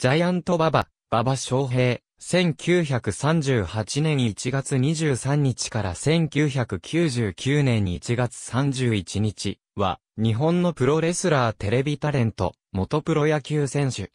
ジャイアントババ、ババ昌平、1938年1月23日から1999年1月31日は、日本のプロレスラーテレビタレント、元プロ野球選手。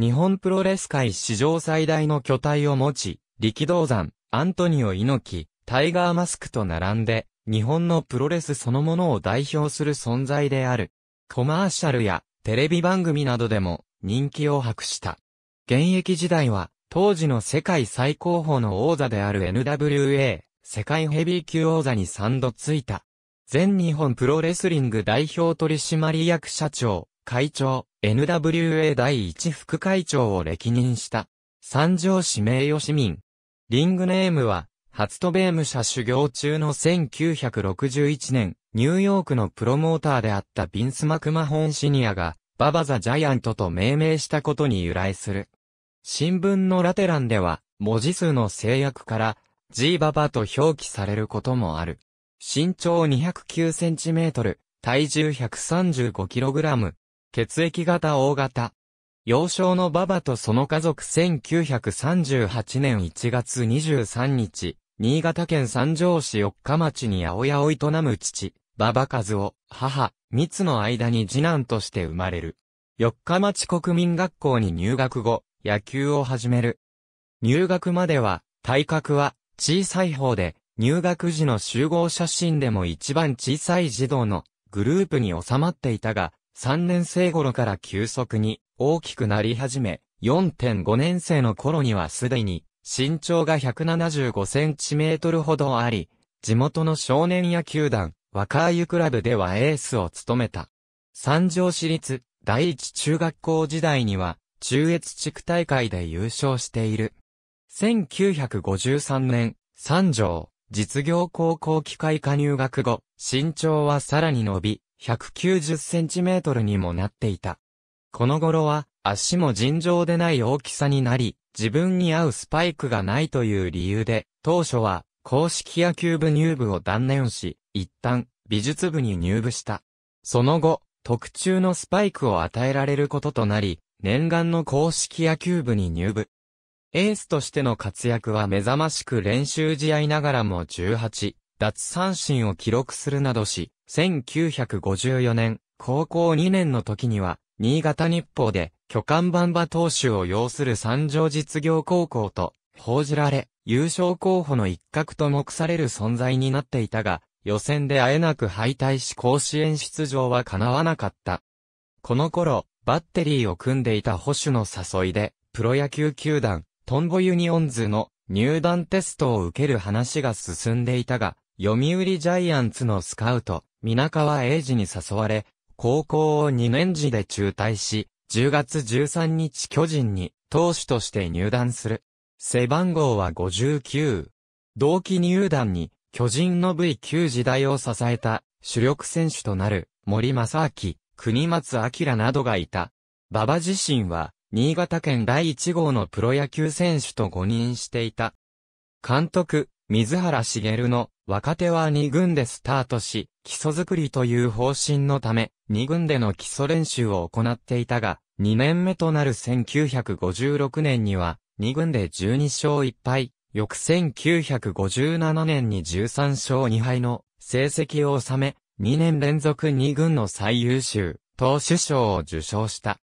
日本プロレス界史上最大の巨体を持ち、力道山、アントニオ猪木、タイガーマスクと並んで、日本のプロレスそのものを代表する存在である。コマーシャルやテレビ番組などでも人気を博した。現役時代は、当時の世界最高峰の王座である NWA、世界ヘビー級王座に3度ついた。全日本プロレスリング代表取締役社長、会長、NWA 第一副会長を歴任した。三条指名吉市民。リングネームは、初渡米武者修行中の1961年、ニューヨークのプロモーターであったビンス・マクマホンシニアが、ババザ・ジャイアントと命名したことに由来する。新聞のラテランでは、文字数の制約から、ジーババと表記されることもある。身長2 0 9トル、体重1 3 5ラム、血液型大型。幼少のババとその家族1938年1月23日、新潟県三条市四日町に八百屋を営む父、馬場和夫、母、三つの間に次男として生まれる。四日町国民学校に入学後、野球を始める。入学までは、体格は小さい方で、入学時の集合写真でも一番小さい児童のグループに収まっていたが、3年生頃から急速に大きくなり始め、4.5年生の頃にはすでに身長が175センチメートルほどあり、地元の少年野球団、若鮎クラブではエースを務めた。三条市立第一中学校時代には中越地区大会で優勝している。1953年、三条実業高校機械科入学後、身長はさらに伸び、190センチメートルにもなっていた。この頃は足も尋常でない大きさになり、自分に合うスパイクがないという理由で、当初は公式野球部入部を断念し、一旦、美術部に入部した。その後、特注のスパイクを与えられることとなり、念願の公式野球部に入部。エースとしての活躍は目覚ましく練習試合ながらも18、脱三振を記録するなどし、1954年、高校2年の時には、新潟日報で、巨漢バンバ投手を要する三条実業高校と、報じられ、優勝候補の一角と目される存在になっていたが、予選で会えなく敗退し甲子園出場は叶わなかった。この頃、バッテリーを組んでいた保守の誘いで、プロ野球球団、トンボユニオンズの入団テストを受ける話が進んでいたが、読売ジャイアンツのスカウト、皆川英治に誘われ、高校を2年次で中退し、10月13日巨人に投手として入団する。背番号は59。同期入団に巨人の V9 時代を支えた主力選手となる森正明、国松明などがいた。馬場自身は新潟県第1号のプロ野球選手と誤認していた。監督、水原茂の若手は2軍でスタートし、基礎作りという方針のため、2軍での基礎練習を行っていたが、2年目となる1956年には、2軍で12勝1敗、翌1957年に13勝2敗の成績を収め、2年連続2軍の最優秀投手賞を受賞した。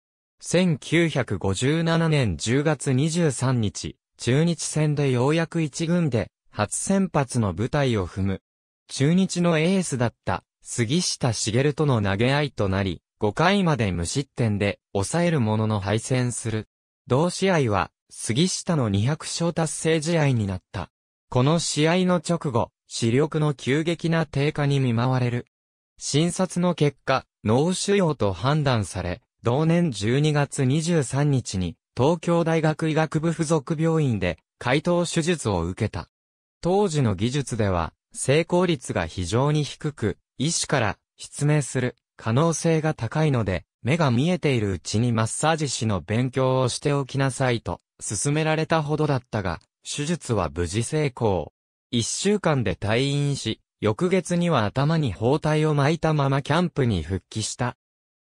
1957年10月23日、中日戦でようやく1軍で初先発の舞台を踏む。中日のエースだった杉下茂との投げ合いとなり、5回まで無失点で抑えるものの敗戦する。同試合は杉下の200勝達成試合になった。この試合の直後、視力の急激な低下に見舞われる。診察の結果、脳腫瘍と判断され、同年12月23日に東京大学医学部附属病院で解凍手術を受けた。当時の技術では成功率が非常に低く、医師から失明する可能性が高いので、目が見えているうちにマッサージ師の勉強をしておきなさいと進められたほどだったが、手術は無事成功。一週間で退院し、翌月には頭に包帯を巻いたままキャンプに復帰した。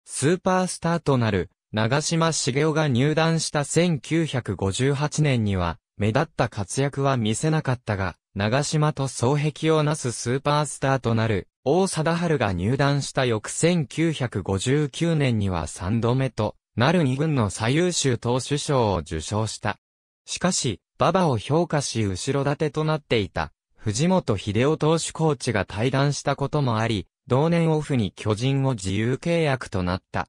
スーパースターとなる、長島茂雄が入団した1958年には、目立った活躍は見せなかったが、長島と双璧をなすスーパースターとなる、大貞治が入団した翌1959年には3度目と、なる二軍の最優秀投手賞を受賞した。しかし、馬場を評価し後ろ盾となっていた、藤本秀夫投手コーチが退団したこともあり、同年オフに巨人を自由契約となった。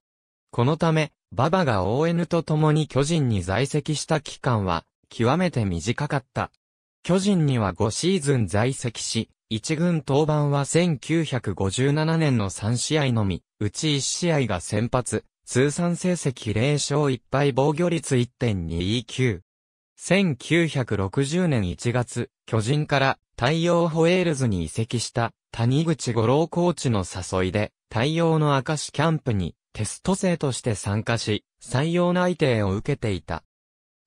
このため、馬場が ON と共に巨人に在籍した期間は、極めて短かった。巨人には5シーズン在籍し、一軍登板は1957年の3試合のみ、うち1試合が先発、通算成績0勝1敗防御率1.229。1960年1月、巨人から太陽ホエールズに移籍した谷口五郎コーチの誘いで、太陽の証キャンプにテスト生として参加し、採用内定を受けていた。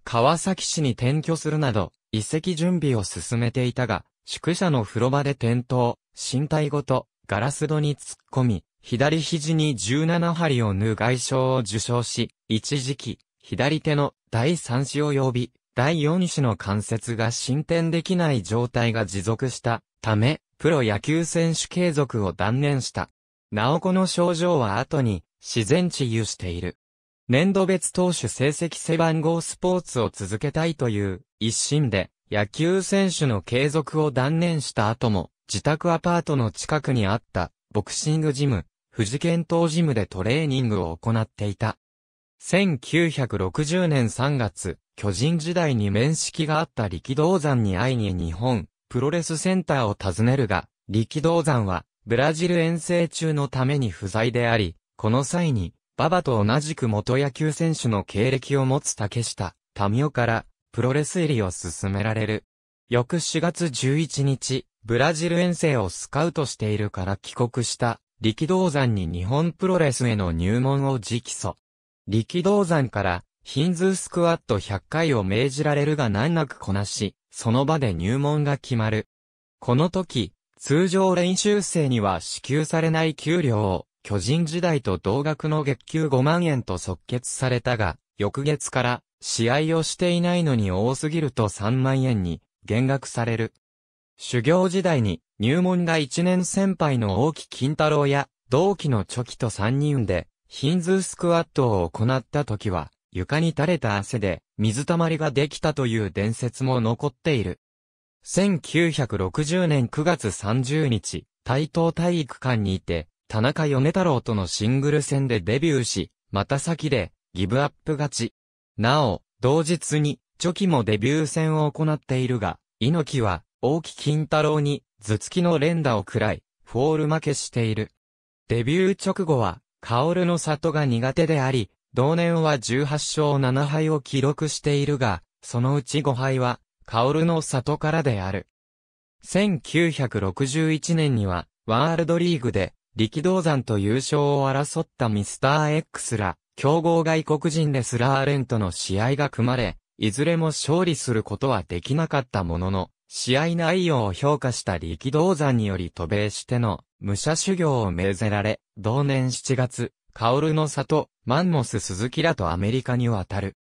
川崎市に転居するなど、移籍準備を進めていたが、宿舎の風呂場で転倒、身体ごとガラス戸に突っ込み、左肘に17針を縫う外傷を受傷し、一時期、左手の第3子及び第4子の関節が進展できない状態が持続したため、プロ野球選手継続を断念した。なおこの症状は後に自然治癒している。年度別投手成績背番号スポーツを続けたいという一心で野球選手の継続を断念した後も自宅アパートの近くにあったボクシングジム、富士県東ジムでトレーニングを行っていた。1960年3月、巨人時代に面識があった力道山に会いに日本、プロレスセンターを訪ねるが、力道山は、ブラジル遠征中のために不在であり、この際に、馬場と同じく元野球選手の経歴を持つ竹下、民夫から、プロレス入りを進められる。翌4月11日、ブラジル遠征をスカウトしているから帰国した力道山に日本プロレスへの入門を直訴。力道山からヒンズースクワット100回を命じられるが難なくこなし、その場で入門が決まる。この時、通常練習生には支給されない給料を、巨人時代と同額の月給5万円と即決されたが、翌月から、試合をしていないのに多すぎると3万円に、減額される。修行時代に入門が一年先輩の大木金太郎や同期のチョキと三人でヒンズースクワットを行った時は床に垂れた汗で水たまりができたという伝説も残っている。1960年9月30日、台東体育館にいて田中米太郎とのシングル戦でデビューし、また先でギブアップ勝ち。なお、同日にチョキもデビュー戦を行っているが、猪木は大木金太郎に頭突きの連打を食らい、フォール負けしている。デビュー直後は、薫の里が苦手であり、同年は18勝7敗を記録しているが、そのうち5敗は、薫の里からである。1961年には、ワールドリーグで、力道山と優勝を争ったミスター X ら、強豪外国人レスラーレンとの試合が組まれ、いずれも勝利することはできなかったものの、試合内容を評価した力道山により渡米しての武者修行を命ぜられ、同年7月、カオルの里、マンモス鈴木らとアメリカに渡る。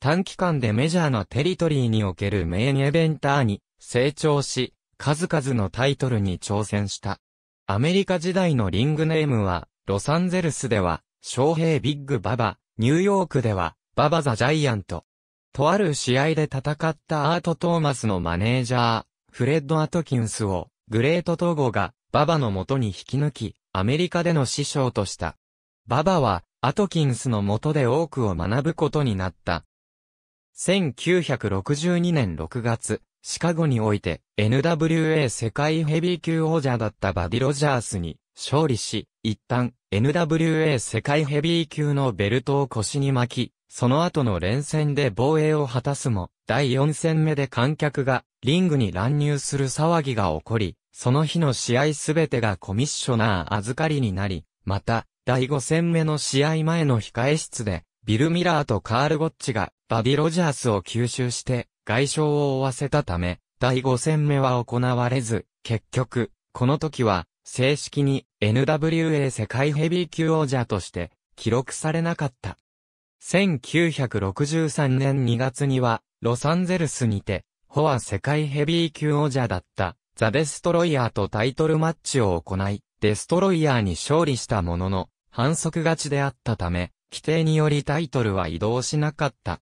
短期間でメジャーなテリトリーにおけるメインエベンターに成長し、数々のタイトルに挑戦した。アメリカ時代のリングネームは、ロサンゼルスでは、昌平ビッグババ、ニューヨークでは、ババザジャイアント、とある試合で戦ったアート・トーマスのマネージャー、フレッド・アトキンスを、グレート統合が、ババの元に引き抜き、アメリカでの師匠とした。ババは、アトキンスの元で多くを学ぶことになった。1962年6月、シカゴにおいて、NWA 世界ヘビー級王者だったバディ・ロジャースに、勝利し、一旦、NWA 世界ヘビー級のベルトを腰に巻き、その後の連戦で防衛を果たすも、第4戦目で観客がリングに乱入する騒ぎが起こり、その日の試合すべてがコミッショナー預かりになり、また、第5戦目の試合前の控え室で、ビル・ミラーとカール・ゴッチがバディ・ロジャースを吸収して、外傷を負わせたため、第5戦目は行われず、結局、この時は、正式に NWA 世界ヘビー級王者として記録されなかった。1963年2月には、ロサンゼルスにて、ホア世界ヘビー級王者だった、ザ・デストロイヤーとタイトルマッチを行い、デストロイヤーに勝利したものの、反則勝ちであったため、規定によりタイトルは移動しなかった。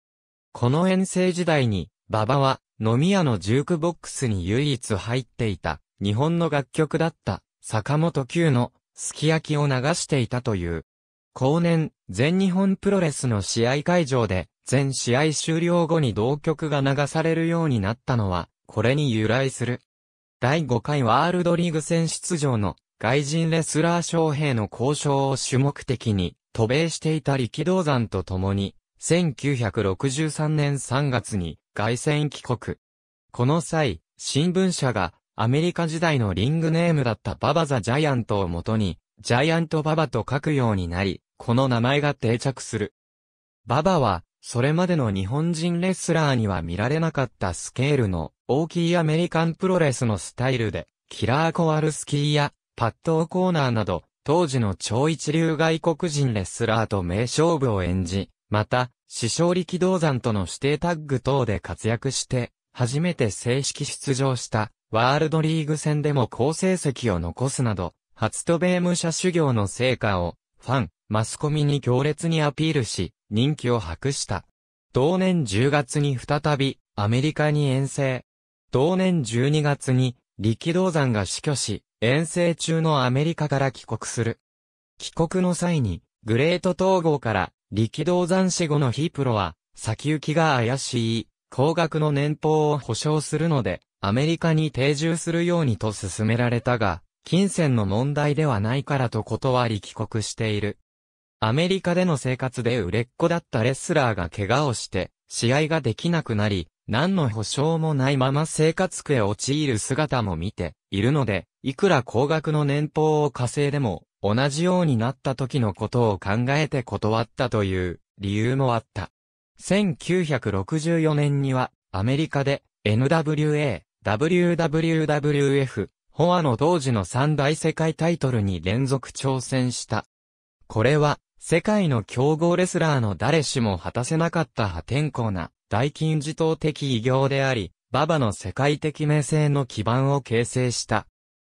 この遠征時代に、馬場は、飲み屋のジュークボックスに唯一入っていた、日本の楽曲だった、坂本九の、すき焼きを流していたという。後年、全日本プロレスの試合会場で、全試合終了後に同曲が流されるようになったのは、これに由来する。第5回ワールドリーグ戦出場の外人レスラー将兵の交渉を主目的に渡米していた力道山と共に、1963年3月に外戦帰国。この際、新聞社がアメリカ時代のリングネームだったババザ・ジャイアントをもとに、ジャイアントババと書くようになり、この名前が定着する。ババは、それまでの日本人レスラーには見られなかったスケールの大きいアメリカンプロレスのスタイルで、キラー・コアルスキーやパット・コーナーなど、当時の超一流外国人レスラーと名勝負を演じ、また、師匠力道山との指定タッグ等で活躍して、初めて正式出場した、ワールドリーグ戦でも好成績を残すなど、初渡米武者修行の成果を、ファン、マスコミに強烈にアピールし、人気を博した。同年10月に再び、アメリカに遠征。同年12月に、力道山が死去し、遠征中のアメリカから帰国する。帰国の際に、グレート統合から、力道山死後のヒープロは、先行きが怪しい、高額の年俸を保証するので、アメリカに定住するようにと勧められたが、金銭の問題ではないからと断り帰国している。アメリカでの生活で売れっ子だったレスラーが怪我をして、試合ができなくなり、何の保証もないまま生活苦へ陥る姿も見ているので、いくら高額の年俸を稼いでも、同じようになった時のことを考えて断ったという理由もあった。1964年にはアメリカで NWA、WWWF、ホアの当時の三大世界タイトルに連続挑戦した。これは、世界の強豪レスラーの誰しも果たせなかった破天荒な、大金字塔的偉業であり、馬場の世界的名声の基盤を形成した。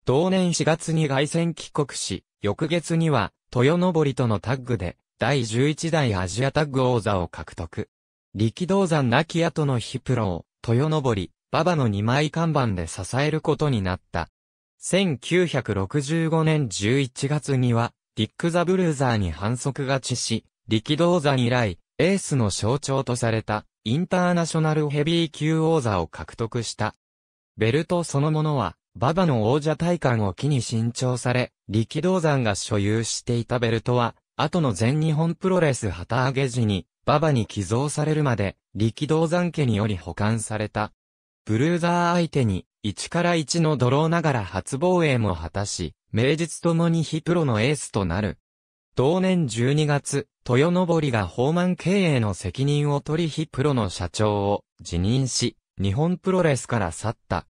同年4月に凱旋帰国し、翌月には、豊登りとのタッグで、第11代アジアタッグ王座を獲得。力道山亡き後のヒプロを、豊登、り、馬場の2枚看板で支えることになった。1965年11月には、ディック・ザ・ブルーザーに反則勝ちし、力道山以来、エースの象徴とされた、インターナショナルヘビー級王座を獲得した。ベルトそのものは、馬場の王者体感を機に新調され、力道山が所有していたベルトは、後の全日本プロレス旗揚げ時に、馬場に寄贈されるまで、力道山家により保管された。ブルーザー相手に、1から1のドローながら初防衛も果たし、名実ともに非プロのエースとなる。同年12月、豊登が法満経営の責任を取り非プロの社長を辞任し、日本プロレスから去った。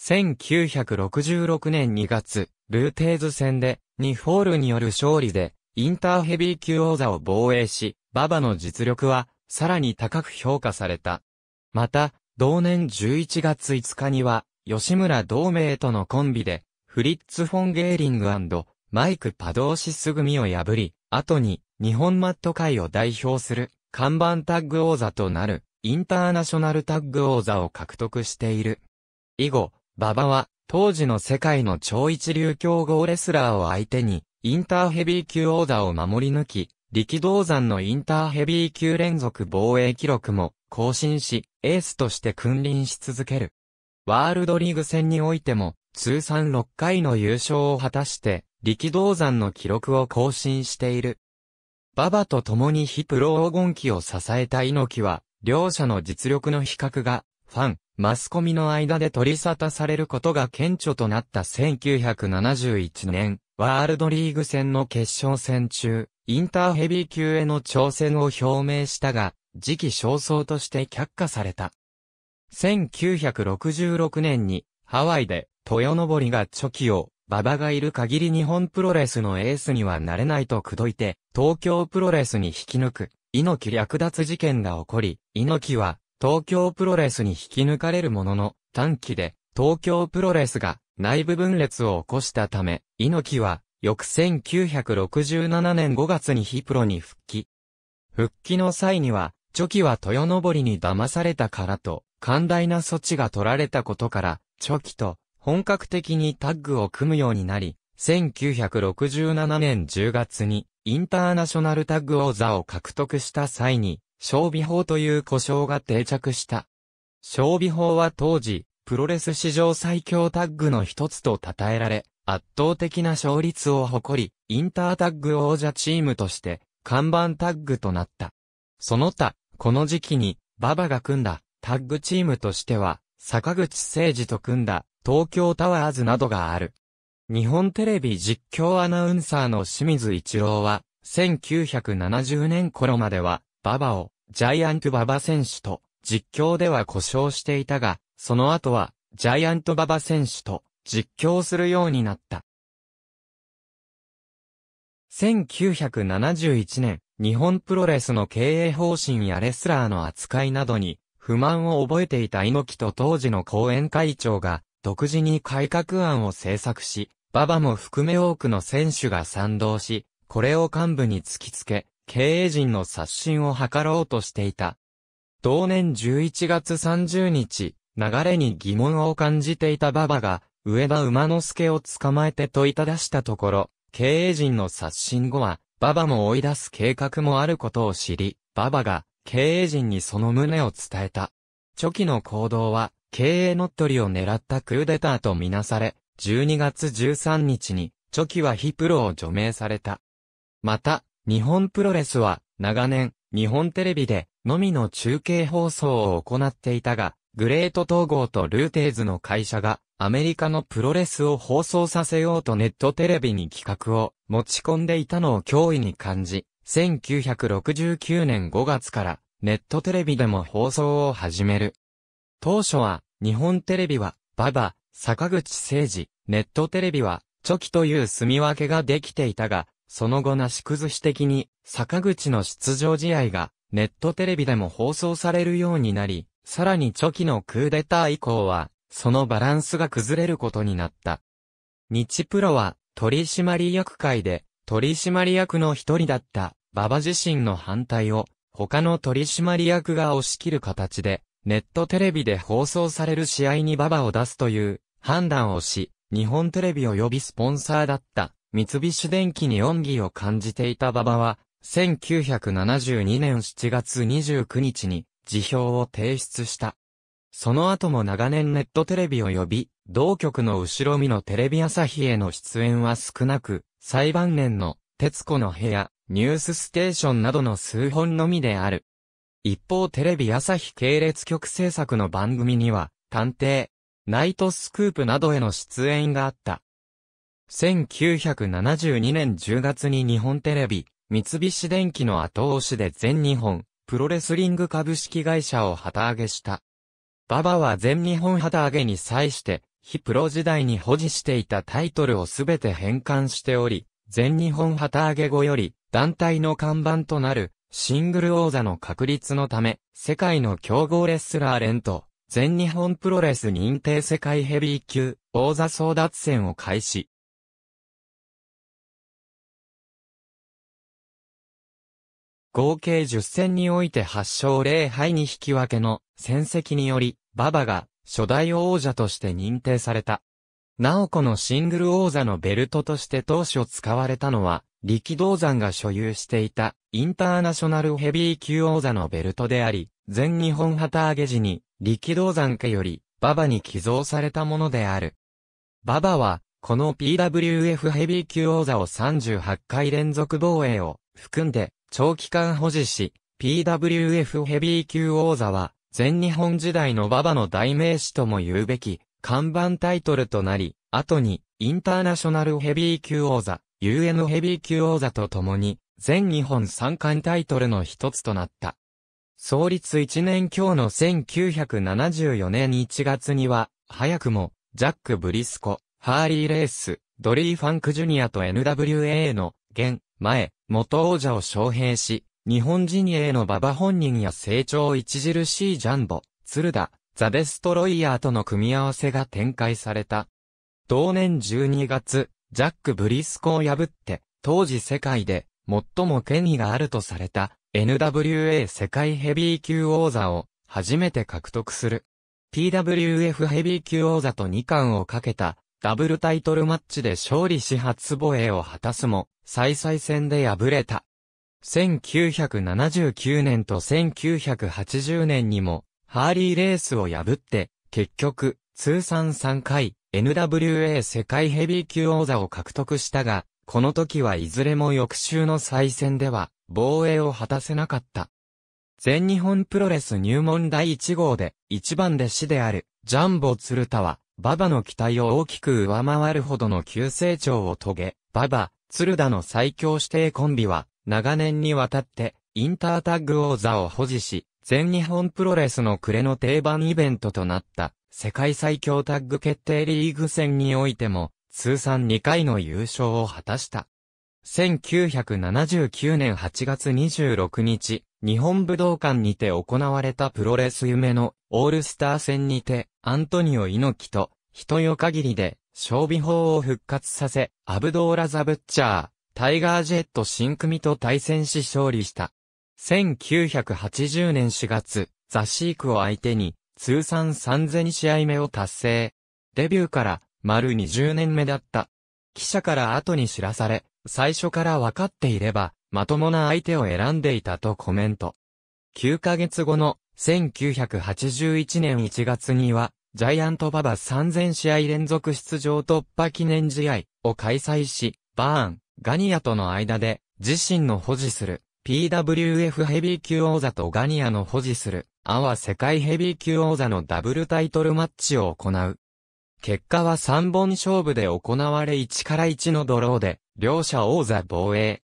1966年2月、ルーテーズ戦で、ニフォールによる勝利で、インターヘビー級王座を防衛し、馬場の実力は、さらに高く評価された。また、同年11月5日には、吉村同盟とのコンビで、フリッツ・フォン・ゲーリングマイク・パドーシス組を破り、後に日本マット界を代表する看板タッグ王座となるインターナショナルタッグ王座を獲得している。以後、馬場は当時の世界の超一流強豪レスラーを相手にインターヘビー級王座を守り抜き、力道山のインターヘビー級連続防衛記録も更新し、エースとして君臨し続ける。ワールドリーグ戦においても、通算6回の優勝を果たして、力道山の記録を更新している。馬場と共に非プロ黄金期を支えた猪木は、両者の実力の比較が、ファン、マスコミの間で取り沙汰されることが顕著となった1971年、ワールドリーグ戦の決勝戦中、インターヘビー級への挑戦を表明したが、時期焦燥として却下された。1966年にハワイで豊登りがチョキを、馬場がいる限り日本プロレスのエースにはなれないと口説いて、東京プロレスに引き抜く、猪木略奪事件が起こり、猪木は東京プロレスに引き抜かれるものの、短期で東京プロレスが内部分裂を起こしたため、猪木は翌1967年5月にヒプロに復帰。復帰の際には、チョキは豊登に騙されたからと、寛大な措置が取られたことから、チョキと本格的にタッグを組むようになり、1967年10月にインターナショナルタッグ王座を獲得した際に、勝備法という故障が定着した。勝備法は当時、プロレス史上最強タッグの一つと称えられ、圧倒的な勝率を誇り、インタータッグ王者チームとして、看板タッグとなった。その他、この時期に、ババが組んだ、タッグチームとしては、坂口誠二と組んだ東京タワーズなどがある。日本テレビ実況アナウンサーの清水一郎は、1970年頃までは、ババを、ジャイアント馬場選手と、実況では故障していたが、その後は、ジャイアント馬場選手と、実況するようになった。1971年、日本プロレスの経営方針やレスラーの扱いなどに不満を覚えていた猪木と当時の後援会長が、独自に改革案を制作し、馬場も含め多くの選手が賛同し、これを幹部に突きつけ、経営陣の刷新を図ろうとしていた。同年11月30日、流れに疑問を感じていた馬場が、上田馬之助を捕まえて問いただしたところ、経営陣の刷新後は、馬場も追い出す計画もあることを知り、馬場が、経営陣にその旨を伝えた。チョキの行動は、経営乗っ取りを狙ったクーデターとみなされ、12月13日に、チョキはヒプロを除名された。また、日本プロレスは、長年、日本テレビで、のみの中継放送を行っていたが、グレート統合とルーテーズの会社が、アメリカのプロレスを放送させようとネットテレビに企画を持ち込んでいたのを脅威に感じ、1969年5月からネットテレビでも放送を始める。当初は日本テレビはババ、坂口誠二、ネットテレビはチョキという住み分けができていたが、その後なし崩し的に坂口の出場試合がネットテレビでも放送されるようになり、さらにチョキのクーデター以降は、そのバランスが崩れることになった。日プロは取締役会で取締役の一人だった馬場自身の反対を、他の取締役が押し切る形で、ネットテレビで放送される試合に馬場を出すという判断をし、日本テレビ及びスポンサーだった三菱電機に恩義を感じていた馬場は、1972年7月29日に辞表を提出した。その後も長年ネットテレビ及び、同局の後ろ身のテレビ朝日への出演は少なく、最晩年の、徹子の部屋、ニュースステーションなどの数本のみである。一方テレビ朝日系列局制作の番組には、探偵、ナイトスクープなどへの出演があった。1972年10月に日本テレビ、三菱電機の後押しで全日本、プロレスリング株式会社を旗揚げした。馬場は全日本旗揚げに際して、非プロ時代に保持していたタイトルをすべて返還しており、全日本旗揚げ後より、団体の看板となる、シングル王座の確立のため、世界の強豪レスラー連と、全日本プロレス認定世界ヘビー級、王座争奪戦を開始。合計10戦において8勝0敗に引き分けの戦績により、馬場が初代王者として認定された。ナオコのシングル王座のベルトとして当初使われたのは、力道山が所有していたインターナショナルヘビー級王座のベルトであり、全日本旗揚げ時に力道山家より馬場に寄贈されたものである。馬場は、この PWF ヘビー級王座を38回連続防衛を含んで長期間保持し、PWF ヘビー級王座は全日本時代の馬場の代名詞とも言うべき看板タイトルとなり、後に、インターナショナルヘビー級王座、UN ヘビー級王座と共に、全日本三冠タイトルの一つとなった。創立1年強の1974年1月には、早くも、ジャック・ブリスコ、ハーリー・レース、ドリー・ファンク・ジュニアと NWA の、現、前、元王者を招聘し、日本人への馬場本人や成長著しいジャンボ、鶴田、ザ・デストロイヤーとの組み合わせが展開された。同年12月、ジャック・ブリスコを破って、当時世界で最も権威があるとされた NWA 世界ヘビー級王座を初めて獲得する。PWF ヘビー級王座と2冠をかけたダブルタイトルマッチで勝利し初防衛を果たすも、再々戦で敗れた。1979年と1980年にもハーリーレースを破って、結局、通算3回、NWA 世界ヘビー級王座を獲得したが、この時はいずれも翌週の再戦では、防衛を果たせなかった。全日本プロレス入門第1号で、一番弟子である、ジャンボツルタは、馬場の期待を大きく上回るほどの急成長を遂げ、馬場、鶴田の最強指定コンビは、長年にわたって、インタータッグ王座を保持し、全日本プロレスの暮れの定番イベントとなった、世界最強タッグ決定リーグ戦においても、通算2回の優勝を果たした。1979年8月26日、日本武道館にて行われたプロレス夢のオールスター戦にて、アントニオ猪木と、人よ限りで、勝備法を復活させ、アブドーラ・ザ・ブッチャー、タイガー・ジェット新組と対戦し勝利した。1980年4月、ザ・シークを相手に、通算3000試合目を達成。デビューから丸20年目だった。記者から後に知らされ、最初から分かっていれば、まともな相手を選んでいたとコメント。9ヶ月後の1981年1月には、ジャイアントババ3000試合連続出場突破記念試合を開催し、バーン、ガニアとの間で自身の保持する PWF ヘビー級王座とガニアの保持する、アワ世界ヘビー級王座のダブルタイトルマッチを行う。結果は3本勝負で行われ1から1のドローで、両者王座防衛。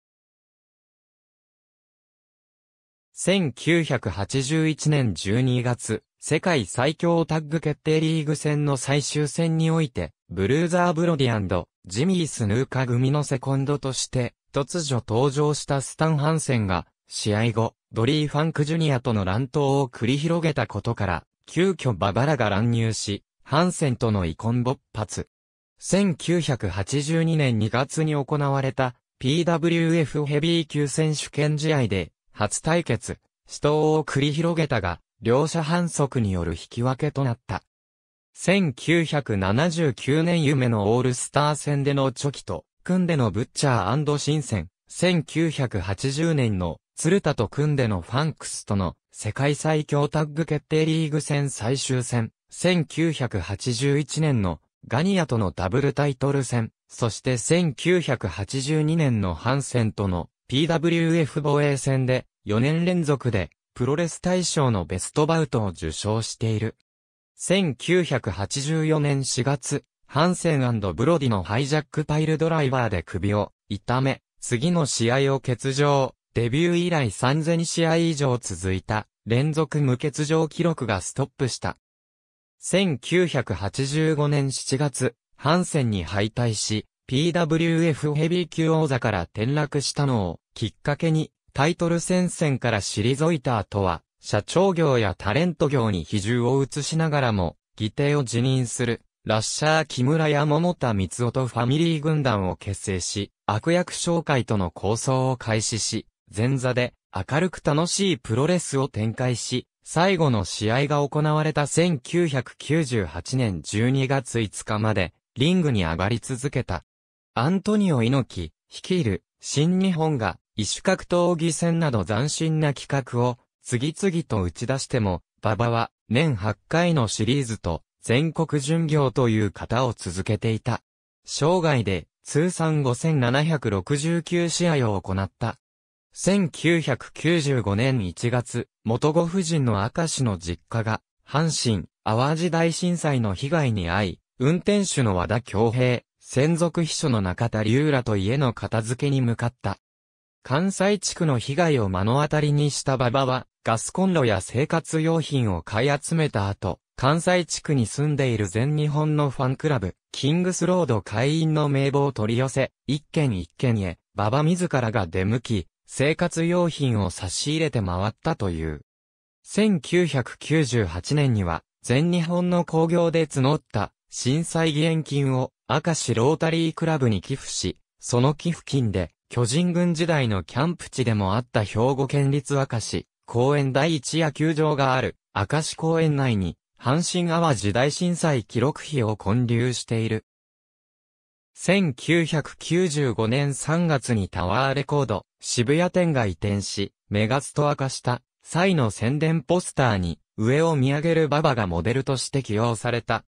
1981年12月、世界最強タッグ決定リーグ戦の最終戦において、ブルーザー・ブロディジミー・スヌーカ組のセコンドとして、突如登場したスタン・ハンセンが、試合後、ドリー・ファンク・ジュニアとの乱闘を繰り広げたことから、急遽ババラが乱入し、ハンセンとの遺恨勃発。1982年2月に行われた PWF ヘビー級選手権試合で初対決、死闘を繰り広げたが、両者反則による引き分けとなった。1979年夢のオールスター戦でのチョキと組んでのブッチャー新ン1980年の鶴田と組んでのファンクスとの世界最強タッグ決定リーグ戦最終戦、1981年のガニアとのダブルタイトル戦、そして1982年のハンセンとの PWF 防衛戦で4年連続でプロレス大賞のベストバウトを受賞している。1984年4月、ハンセンブロディのハイジャックパイルドライバーで首を痛め、次の試合を欠場。デビュー以来3000試合以上続いた連続無欠場記録がストップした。1985年7月、ハンセンに敗退し、PWF ヘビー級王座から転落したのをきっかけにタイトル戦線から退いた後は社長業やタレント業に比重を移しながらも議定を辞任する。ラッシャー木村や桃田光夫とファミリー軍団を結成し、悪役紹介との構想を開始し、前座で明るく楽しいプロレスを展開し、最後の試合が行われた1998年12月5日まで、リングに上がり続けた。アントニオ猪木、率いる、新日本が、異種格闘技戦など斬新な企画を、次々と打ち出しても、馬場は、年8回のシリーズと、全国巡業という型を続けていた。生涯で通算5769試合を行った。1995年1月、元ご夫人の明石の実家が、阪神、淡路大震災の被害に遭い、運転手の和田京平、専属秘書の中田龍浦と家の片付けに向かった。関西地区の被害を目の当たりにした馬場は、ガスコンロや生活用品を買い集めた後、関西地区に住んでいる全日本のファンクラブ、キングスロード会員の名簿を取り寄せ、一軒一軒へ、馬場自らが出向き、生活用品を差し入れて回ったという。1998年には、全日本の工業で募った、震災義援金を、明石ロータリークラブに寄付し、その寄付金で、巨人軍時代のキャンプ地でもあった兵庫県立明石、公園第一野球場がある、明石公園内に、阪神淡路大震災記録碑を建立している。1995年3月にタワーレコード渋谷店が移転し、メガストア化した際の宣伝ポスターに上を見上げるババがモデルとして起用された。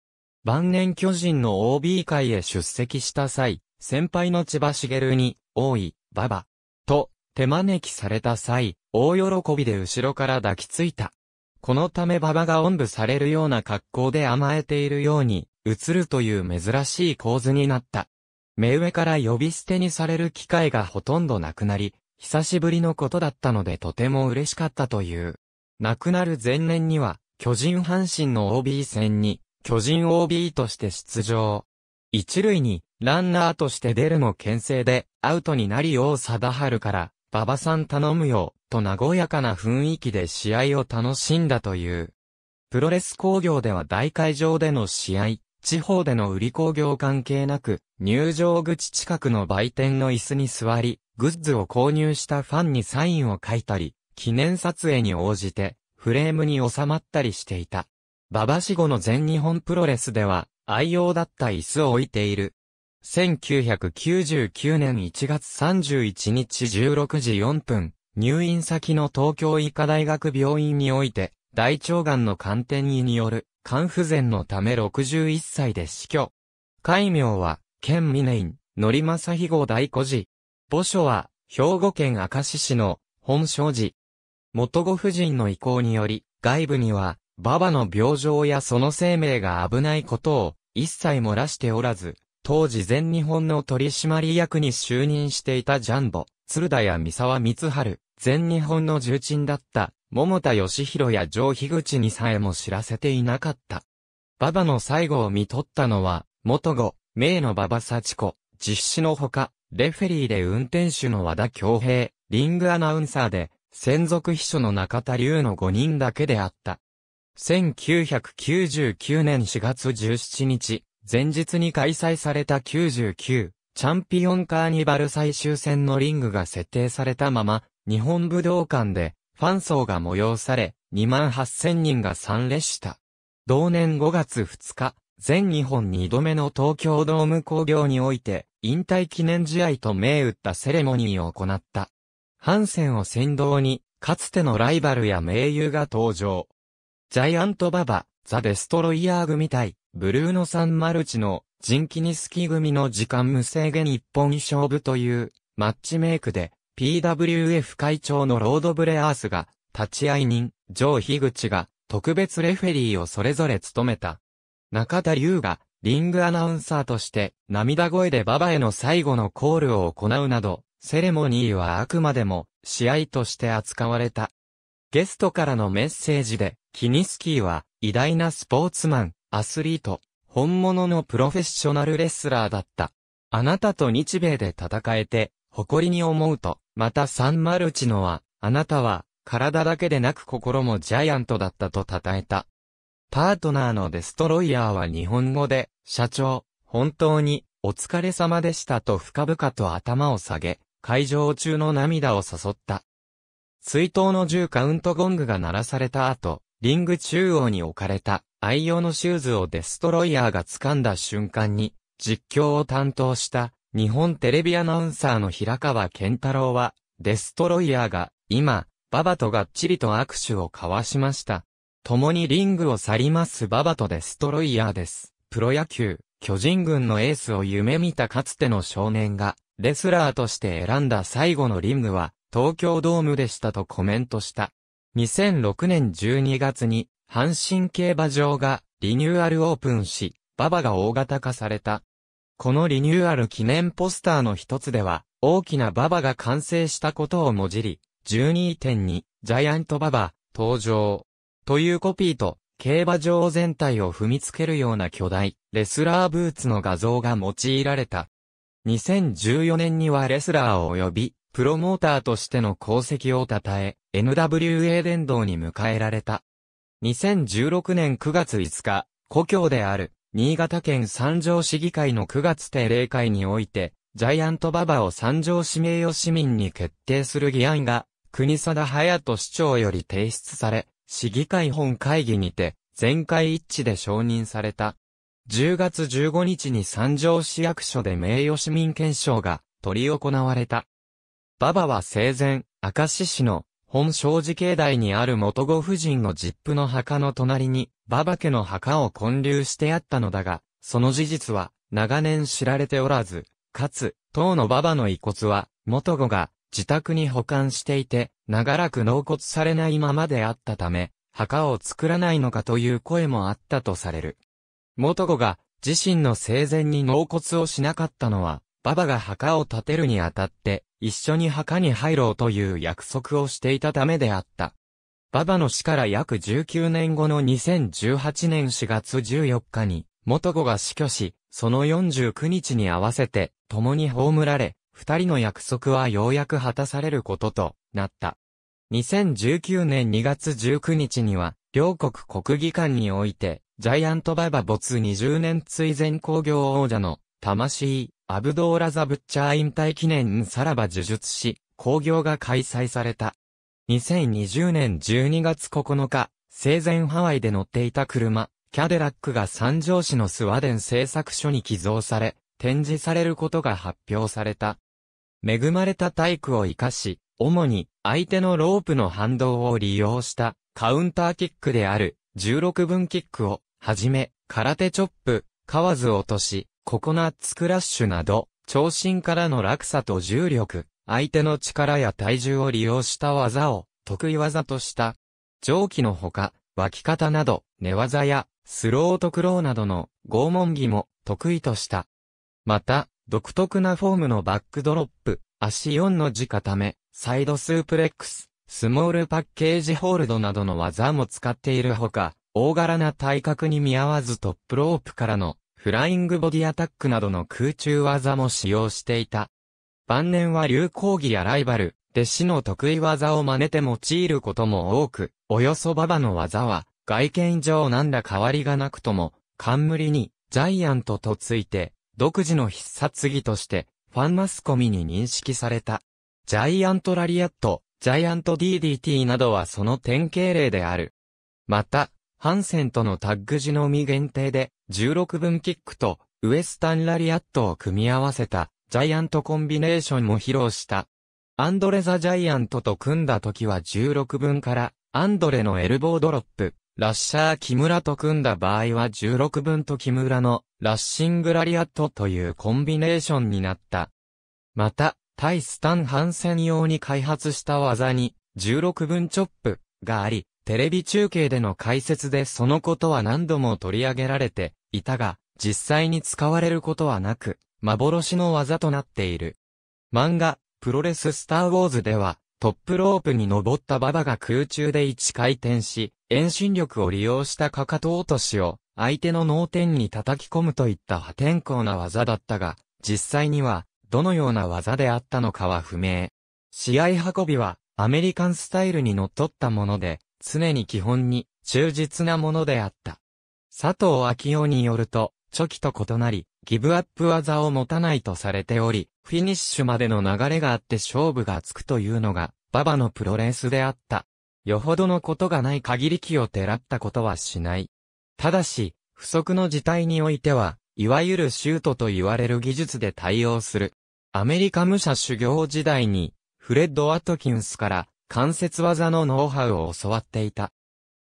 晩年巨人の OB 会へ出席した際、先輩の千葉茂に、おい、ババ、と手招きされた際、大喜びで後ろから抱きついた。このため馬場がおんぶされるような格好で甘えているように、映るという珍しい構図になった。目上から呼び捨てにされる機会がほとんどなくなり、久しぶりのことだったのでとても嬉しかったという。亡くなる前年には、巨人阪神の OB 戦に、巨人 OB として出場。一塁に、ランナーとして出るも牽制で、アウトになり王貞治から、馬場さん頼むよ、と和やかな雰囲気で試合を楽しんだという。プロレス工業では大会場での試合、地方での売り工業関係なく、入場口近くの売店の椅子に座り、グッズを購入したファンにサインを書いたり、記念撮影に応じて、フレームに収まったりしていた。馬場志後の全日本プロレスでは、愛用だった椅子を置いている。1999年1月31日16時4分、入院先の東京医科大学病院において、大腸がんの鑑定医による肝不全のため61歳で死去。戒名は、県美年、イのりまさひご大古寺。墓所は、兵庫県明石市の本庄寺。元ご夫人の意向により、外部には、馬場の病状やその生命が危ないことを一切漏らしておらず、当時全日本の取締役に就任していたジャンボ、鶴田や三沢光春、全日本の重鎮だった桃田義弘や上樋口にさえも知らせていなかった。馬場の最後を見取ったのは、元後、名の馬場幸子、実施のほか、レフェリーで運転手の和田京平、リングアナウンサーで、専属秘書の中田龍の5人だけであった。1999年4月17日、前日に開催された99チャンピオンカーニバル最終戦のリングが設定されたまま、日本武道館でファン層が催され、2万8000人が参列した。同年5月2日、全日本2度目の東京ドーム工業において、引退記念試合と銘打ったセレモニーを行った。ハンセンを先導に、かつてのライバルや盟友が登場。ジャイアントババ、ザ・デストロイヤー組対、ブルーノ・サン・マルチの、ジンキニスキ組の時間無制限一本勝負という、マッチメイクで、PWF 会長のロード・ブレアースが、立ち会い人、ジョー・ヒグチが、特別レフェリーをそれぞれ務めた。中田龍が、リングアナウンサーとして、涙声で馬場への最後のコールを行うなど、セレモニーはあくまでも、試合として扱われた。ゲストからのメッセージで、キニスキーは、偉大なスポーツマン、アスリート、本物のプロフェッショナルレスラーだった。あなたと日米で戦えて、誇りに思うと、またサンマルチノは、あなたは、体だけでなく心もジャイアントだったと称えた。パートナーのデストロイヤーは日本語で、社長、本当に、お疲れ様でしたと深々と頭を下げ、会場中の涙を誘った。追悼の10カウントゴングが鳴らされた後、リング中央に置かれた愛用のシューズをデストロイヤーが掴んだ瞬間に、実況を担当した日本テレビアナウンサーの平川健太郎は、デストロイヤーが、今、ババとがっちりと握手を交わしました。共にリングを去りますババとデストロイヤーです。プロ野球、巨人軍のエースを夢見たかつての少年が、レスラーとして選んだ最後のリングは、東京ドームでしたとコメントした。2006年12月に、阪神競馬場がリニューアルオープンし、ババが大型化された。このリニューアル記念ポスターの一つでは、大きなババが完成したことをもじり、12.2ジャイアントババ登場。というコピーと、競馬場全体を踏みつけるような巨大、レスラーブーツの画像が用いられた。2014年にはレスラーを及び、プロモーターとしての功績を称え、NWA 殿堂に迎えられた。2016年9月5日、故郷である新潟県三条市議会の9月定例会において、ジャイアントババを三条市名誉市民に決定する議案が、国定隼人市長より提出され、市議会本会議にて、全会一致で承認された。10月15日に三条市役所で名誉市民検証が取り行われた。ババは生前、明石市の本正寺境内にある元御夫人の実父の墓の隣に、馬場家の墓を建立してあったのだが、その事実は、長年知られておらず、かつ、当の馬場の遺骨は、元御が、自宅に保管していて、長らく納骨されないままであったため、墓を作らないのかという声もあったとされる。元子が自身の生前に納骨をしなかったのは、馬場が墓を建てるにあたって、一緒に墓に入ろうという約束をしていたためであった。ババの死から約19年後の2018年4月14日に、元子が死去し、その49日に合わせて、共に葬られ、二人の約束はようやく果たされることとなった。2019年2月19日には、両国国技館において、ジャイアントババ没20年追善工業王者の魂、アブドーラザ・ブッチャー引退記念さらば呪術師、興行が開催された。2020年12月9日、生前ハワイで乗っていた車、キャデラックが三条市のスワデン製作所に寄贈され、展示されることが発表された。恵まれた体育を活かし、主に相手のロープの反動を利用したカウンターキックである16分キックをはじめ空手チョップ、河津落とし、ココナッツクラッシュなど、長身からの落差と重力、相手の力や体重を利用した技を、得意技とした。蒸気のほか、脇方など、寝技や、スロートクローなどの拷問技も得意とした。また、独特なフォームのバックドロップ、足4の字固め、サイドスープレックス、スモールパッケージホールドなどの技も使っているほか、大柄な体格に見合わずトップロープからのフライングボディアタックなどの空中技も使用していた。晩年は流行技やライバル、弟子の得意技を真似て用いることも多く、およそ馬場の技は、外見上何ら変わりがなくとも、冠に、ジャイアントとついて、独自の必殺技として、ファンマスコミに認識された。ジャイアントラリアット、ジャイアント DDT などはその典型例である。また、ハンセンとのタッグ時のみ限定で、16分キックとウエスタンラリアットを組み合わせたジャイアントコンビネーションも披露した。アンドレザ・ジャイアントと組んだ時は16分からアンドレのエルボードロップ、ラッシャー木村と組んだ場合は16分と木村のラッシングラリアットというコンビネーションになった。また、対スタンハンセン用に開発した技に16分チョップがあり、テレビ中継での解説でそのことは何度も取り上げられていたが、実際に使われることはなく、幻の技となっている。漫画、プロレススターウォーズでは、トップロープに登った馬場が空中で1回転し、遠心力を利用したかかと落としを、相手の脳天に叩き込むといった破天荒な技だったが、実際には、どのような技であったのかは不明。試合運びは、アメリカンスタイルに則っったもので、常に基本に忠実なものであった。佐藤昭夫によると、チョキと異なり、ギブアップ技を持たないとされており、フィニッシュまでの流れがあって勝負がつくというのが、馬場のプロレースであった。よほどのことがない限り気をてらったことはしない。ただし、不足の事態においては、いわゆるシュートと言われる技術で対応する。アメリカ武者修行時代に、フレッド・アトキンスから、関節技のノウハウを教わっていた。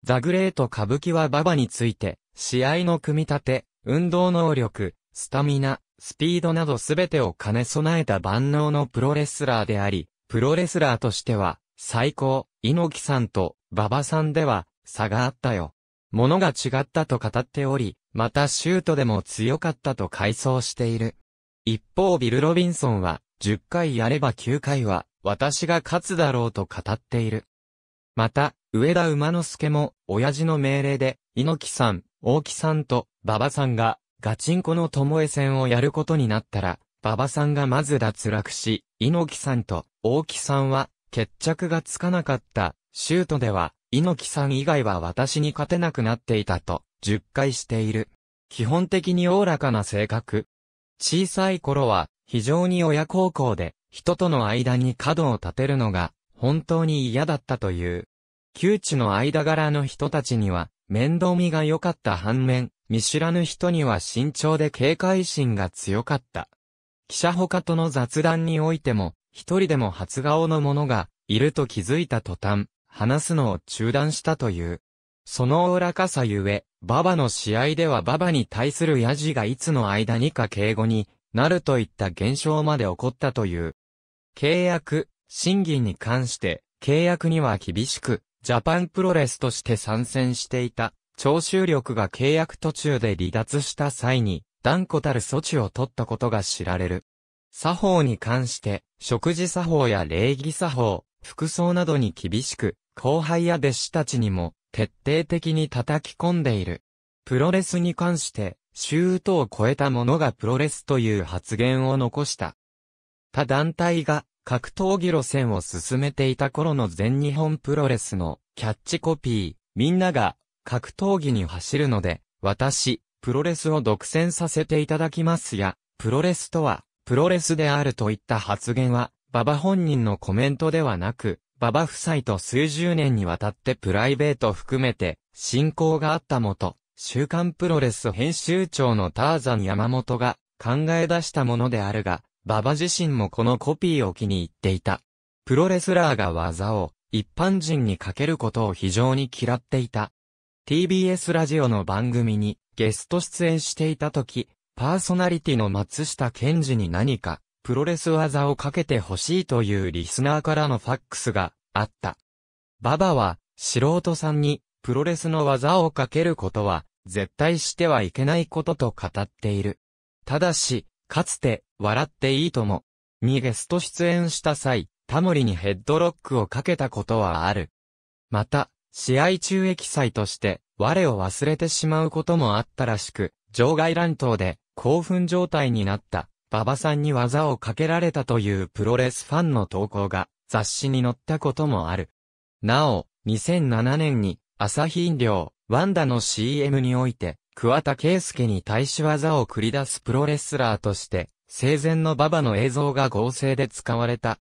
ザグレート歌舞伎は馬場について、試合の組み立て、運動能力、スタミナ、スピードなどすべてを兼ね備えた万能のプロレスラーであり、プロレスラーとしては、最高、猪木さんと馬場さんでは、差があったよ。ものが違ったと語っており、またシュートでも強かったと回想している。一方ビル・ロビンソンは、10回やれば9回は、私が勝つだろうと語っている。また、上田馬之助も、親父の命令で、猪木さん、大木さんと、馬場さんが、ガチンコの巴戦をやることになったら、馬場さんがまず脱落し、猪木さんと、大木さんは、決着がつかなかった、シュートでは、猪木さん以外は私に勝てなくなっていたと、10回している。基本的におおらかな性格。小さい頃は、非常に親孝行で、人との間に角を立てるのが本当に嫌だったという。窮地の間柄の人たちには面倒見が良かった反面、見知らぬ人には慎重で警戒心が強かった。記者他との雑談においても、一人でも初顔の者がいると気づいた途端、話すのを中断したという。そのおらかさゆえ、馬場の試合では馬場に対するヤジがいつの間にか敬語になるといった現象まで起こったという。契約、審議に関して、契約には厳しく、ジャパンプロレスとして参戦していた、徴収力が契約途中で離脱した際に、断固たる措置を取ったことが知られる。作法に関して、食事作法や礼儀作法、服装などに厳しく、後輩や弟子たちにも、徹底的に叩き込んでいる。プロレスに関して、周到を超えた者がプロレスという発言を残した。他団体が格闘技路線を進めていた頃の全日本プロレスのキャッチコピー、みんなが格闘技に走るので、私、プロレスを独占させていただきますや、プロレスとは、プロレスであるといった発言は、馬場本人のコメントではなく、馬場夫妻と数十年にわたってプライベート含めて、進行があったもと、週刊プロレス編集長のターザン山本が考え出したものであるが、馬場自身もこのコピーを気に入っていた。プロレスラーが技を一般人にかけることを非常に嫌っていた。TBS ラジオの番組にゲスト出演していた時、パーソナリティの松下健二に何かプロレス技をかけてほしいというリスナーからのファックスがあった。馬場は素人さんにプロレスの技をかけることは絶対してはいけないことと語っている。ただし、かつて、笑っていいとも、にゲスト出演した際、タモリにヘッドロックをかけたことはある。また、試合中益祭として、我を忘れてしまうこともあったらしく、場外乱闘で興奮状態になった、馬場さんに技をかけられたというプロレスファンの投稿が雑誌に載ったこともある。なお、2007年に、朝日飲料、ワンダの CM において、桑田圭介に対し技を繰り出すプロレスラーとして、生前の馬場の映像が合成で使われた。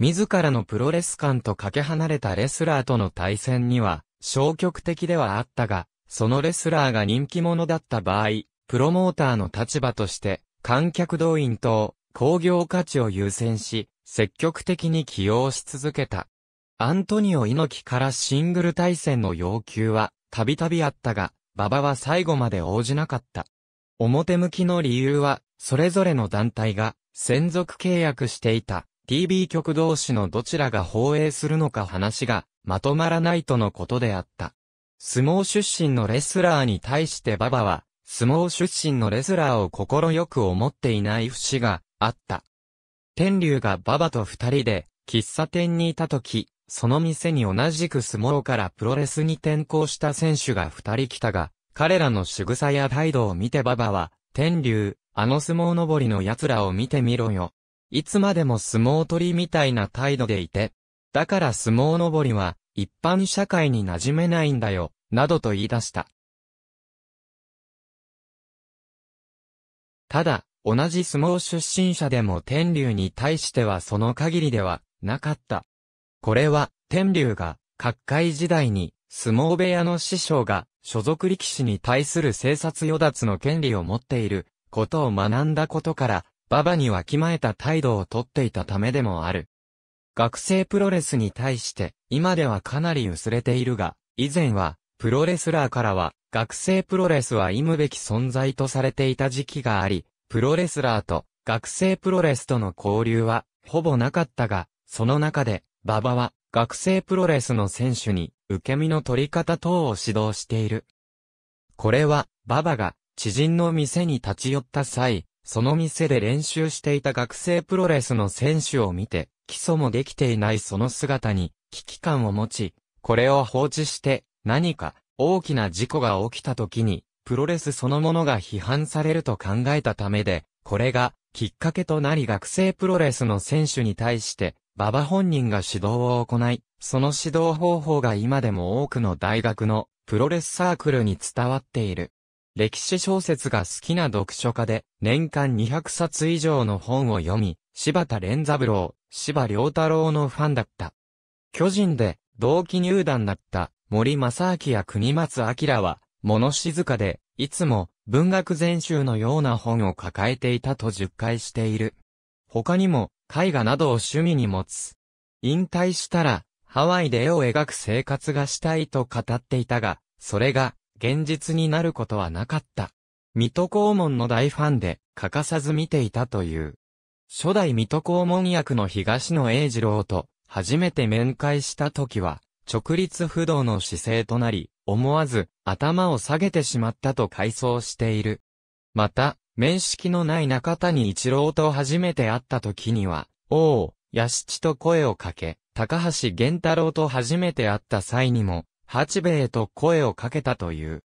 自らのプロレス感とかけ離れたレスラーとの対戦には、消極的ではあったが、そのレスラーが人気者だった場合、プロモーターの立場として、観客動員等、工業価値を優先し、積極的に起用し続けた。アントニオ猪木からシングル対戦の要求は、たびたびあったが、馬場は最後まで応じなかった。表向きの理由は、それぞれの団体が専属契約していた TV 局同士のどちらが放映するのか話がまとまらないとのことであった。相撲出身のレスラーに対して馬場は、相撲出身のレスラーを心よく思っていない節があった。天竜が馬場と二人で喫茶店にいた時、その店に同じく相撲からプロレスに転向した選手が二人来たが、彼らの仕草や態度を見てババは、天竜、あの相撲登りの奴らを見てみろよ。いつまでも相撲取りみたいな態度でいて。だから相撲登りは、一般社会に馴染めないんだよ、などと言い出した。ただ、同じ相撲出身者でも天竜に対してはその限りでは、なかった。これは、天竜が、各界時代に、相撲部屋の師匠が、所属力士に対する生殺与奪の権利を持っている、ことを学んだことから、馬場にわきまえた態度をとっていたためでもある。学生プロレスに対して、今ではかなり薄れているが、以前は、プロレスラーからは、学生プロレスは忌むべき存在とされていた時期があり、プロレスラーと学生プロレスとの交流は、ほぼなかったが、その中で、馬場は学生プロレスの選手に受け身の取り方等を指導している。これは馬場が知人の店に立ち寄った際、その店で練習していた学生プロレスの選手を見て、基礎もできていないその姿に危機感を持ち、これを放置して何か大きな事故が起きた時に、プロレスそのものが批判されると考えたためで、これがきっかけとなり学生プロレスの選手に対して馬場本人が指導を行い、その指導方法が今でも多くの大学のプロレスサークルに伝わっている。歴史小説が好きな読書家で、年間200冊以上の本を読み、柴田連三郎、柴良太郎のファンだった。巨人で同期入団だった森正明や国松明は、物静かで、いつも文学全集のような本を抱えていたと述懐している。他にも、絵画などを趣味に持つ。引退したら、ハワイで絵を描く生活がしたいと語っていたが、それが、現実になることはなかった。水戸黄門の大ファンで、欠かさず見ていたという。初代水戸黄門役の東野栄二郎と、初めて面会した時は、直立不動の姿勢となり、思わず頭を下げてしまったと回想している。また、面識のない中谷一郎と初めて会った時には、お八七と声をかけ、高橋玄太郎と初めて会った際にも、八兵衛と声をかけたという。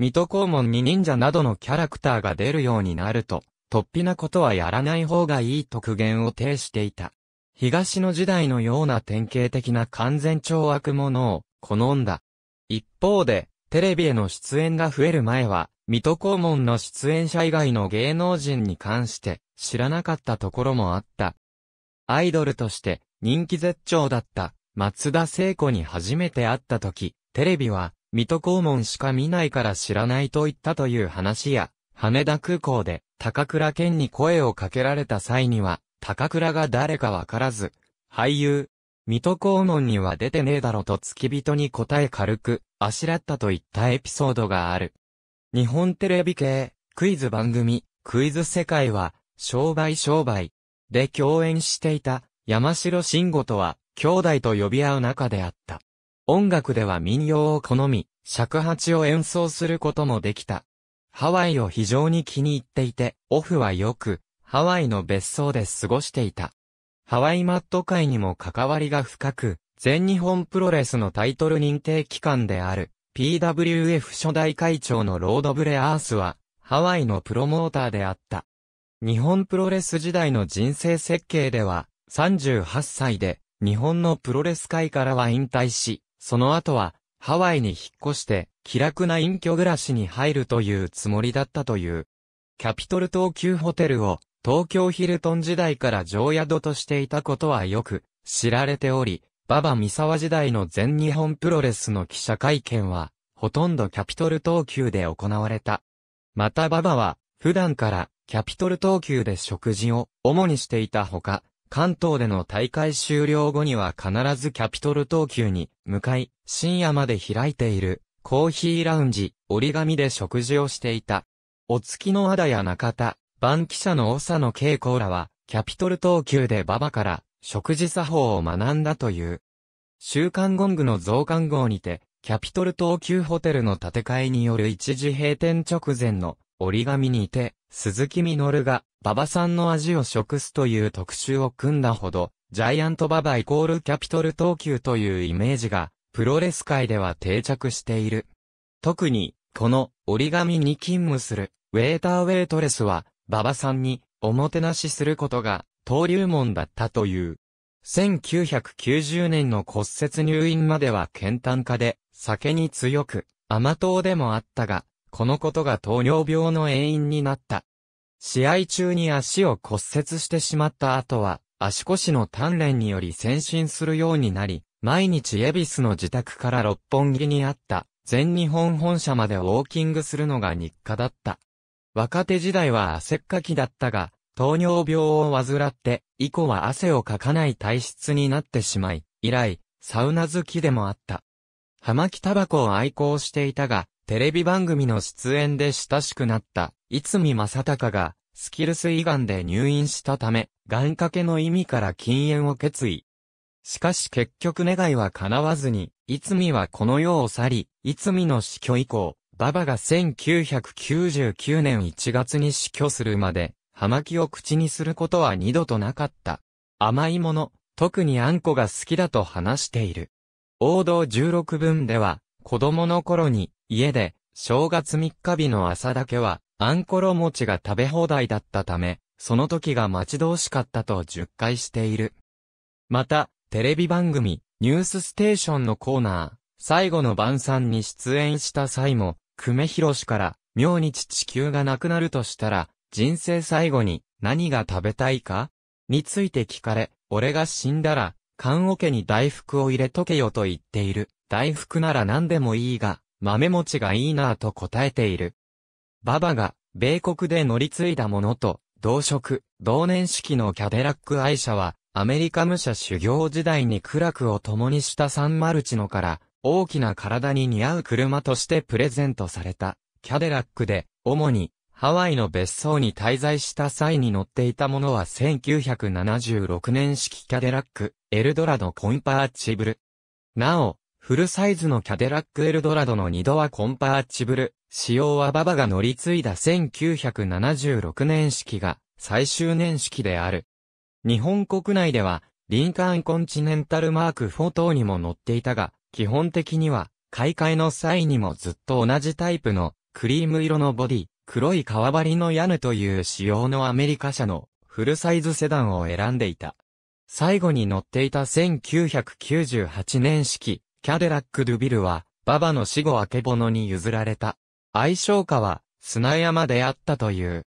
水戸黄門に忍者などのキャラクターが出るようになると、突飛なことはやらない方がいいと苦言を呈していた。東の時代のような典型的な完全懲悪者を好んだ。一方で、テレビへの出演が増える前は、水戸黄門の出演者以外の芸能人に関して知らなかったところもあった。アイドルとして人気絶頂だった松田聖子に初めて会った時、テレビは水戸黄門しか見ないから知らないと言ったという話や、羽田空港で高倉健に声をかけられた際には、高倉が誰かわからず、俳優、水戸黄門には出てねえだろと付き人に答え軽く、あしらったといったエピソードがある。日本テレビ系、クイズ番組、クイズ世界は、商売商売、で共演していた、山城慎吾とは、兄弟と呼び合う仲であった。音楽では民謡を好み、尺八を演奏することもできた。ハワイを非常に気に入っていて、オフはよく、ハワイの別荘で過ごしていた。ハワイマット界にも関わりが深く、全日本プロレスのタイトル認定機関である、PWF 初代会長のロード・ブレアースは、ハワイのプロモーターであった。日本プロレス時代の人生設計では、38歳で、日本のプロレス界からは引退し、その後は、ハワイに引っ越して、気楽な隠居暮らしに入るというつもりだったという。キャピトル東急ホテルを、東京ヒルトン時代から常宿としていたことはよく、知られており、馬場三沢時代の全日本プロレスの記者会見は、ほとんどキャピトル東急で行われた。また馬場は、普段からキャピトル東急で食事を主にしていたほか、関東での大会終了後には必ずキャピトル東急に向かい、深夜まで開いているコーヒーラウンジ、折り紙で食事をしていた。お月の和田や中田、番記者の長野稽子らは、キャピトル東急で馬場から食事作法を学んだという。週刊ゴングの増刊号にて、キャピトル東急ホテルの建て替えによる一時閉店直前の折り紙にて、鈴木みのるが、馬場さんの味を食すという特集を組んだほど、ジャイアント馬場イコールキャピトル東急というイメージが、プロレス界では定着している。特に、この折り紙に勤務する、ウェーターウェイトレスは、馬場さんに、おもてなしすることが登竜門だったという。1990年の骨折入院までは健単化で、酒に強く、甘党でもあったが、このことが糖尿病の原因になった。試合中に足を骨折してしまった後は、足腰の鍛錬により先進するようになり、毎日恵比寿の自宅から六本木にあった全日本本社までウォーキングするのが日課だった。若手時代は汗っかきだったが、糖尿病を患って、以降は汗をかかない体質になってしまい、以来、サウナ好きでもあった。葉巻タバコを愛好していたが、テレビ番組の出演で親しくなった、いつみたかが、スキルス胃がんで入院したため、願掛けの意味から禁煙を決意。しかし結局願いは叶わずに、いつみはこの世を去り、いつみの死去以降、馬場が1999年1月に死去するまで、葉巻を口にすることは二度となかった。甘いもの、特にあんこが好きだと話している。王道16文では、子供の頃に、家で、正月3日日の朝だけは、あんころ餅が食べ放題だったため、その時が待ち遠しかったと10回している。また、テレビ番組、ニュースステーションのコーナー、最後の晩餐に出演した際も、久米博から、明日地球がなくなるとしたら、人生最後に何が食べたいかについて聞かれ、俺が死んだら、缶桶に大福を入れとけよと言っている。大福なら何でもいいが、豆餅がいいなぁと答えている。ババが、米国で乗り継いだものと、同色、同年式のキャデラック愛車は、アメリカ武者修行時代に苦楽を共にしたサンマルチノから、大きな体に似合う車としてプレゼントされた。キャデラックで、主にハワイの別荘に滞在した際に乗っていたものは1976年式キャデラック、エルドラドコンパーチブル。なお、フルサイズのキャデラックエルドラドの2度はコンパーチブル、使用はババが乗り継いだ1976年式が最終年式である。日本国内では、リンカーンコンチネンタルマーク4等にも乗っていたが、基本的には、買い替えの際にもずっと同じタイプの、クリーム色のボディ、黒い革張りの屋根という仕様のアメリカ車のフルサイズセダンを選んでいた。最後に乗っていた1998年式、キャデラック・ドゥビルは、ババの死後あけぼのに譲られた。愛称家は、砂山であったという。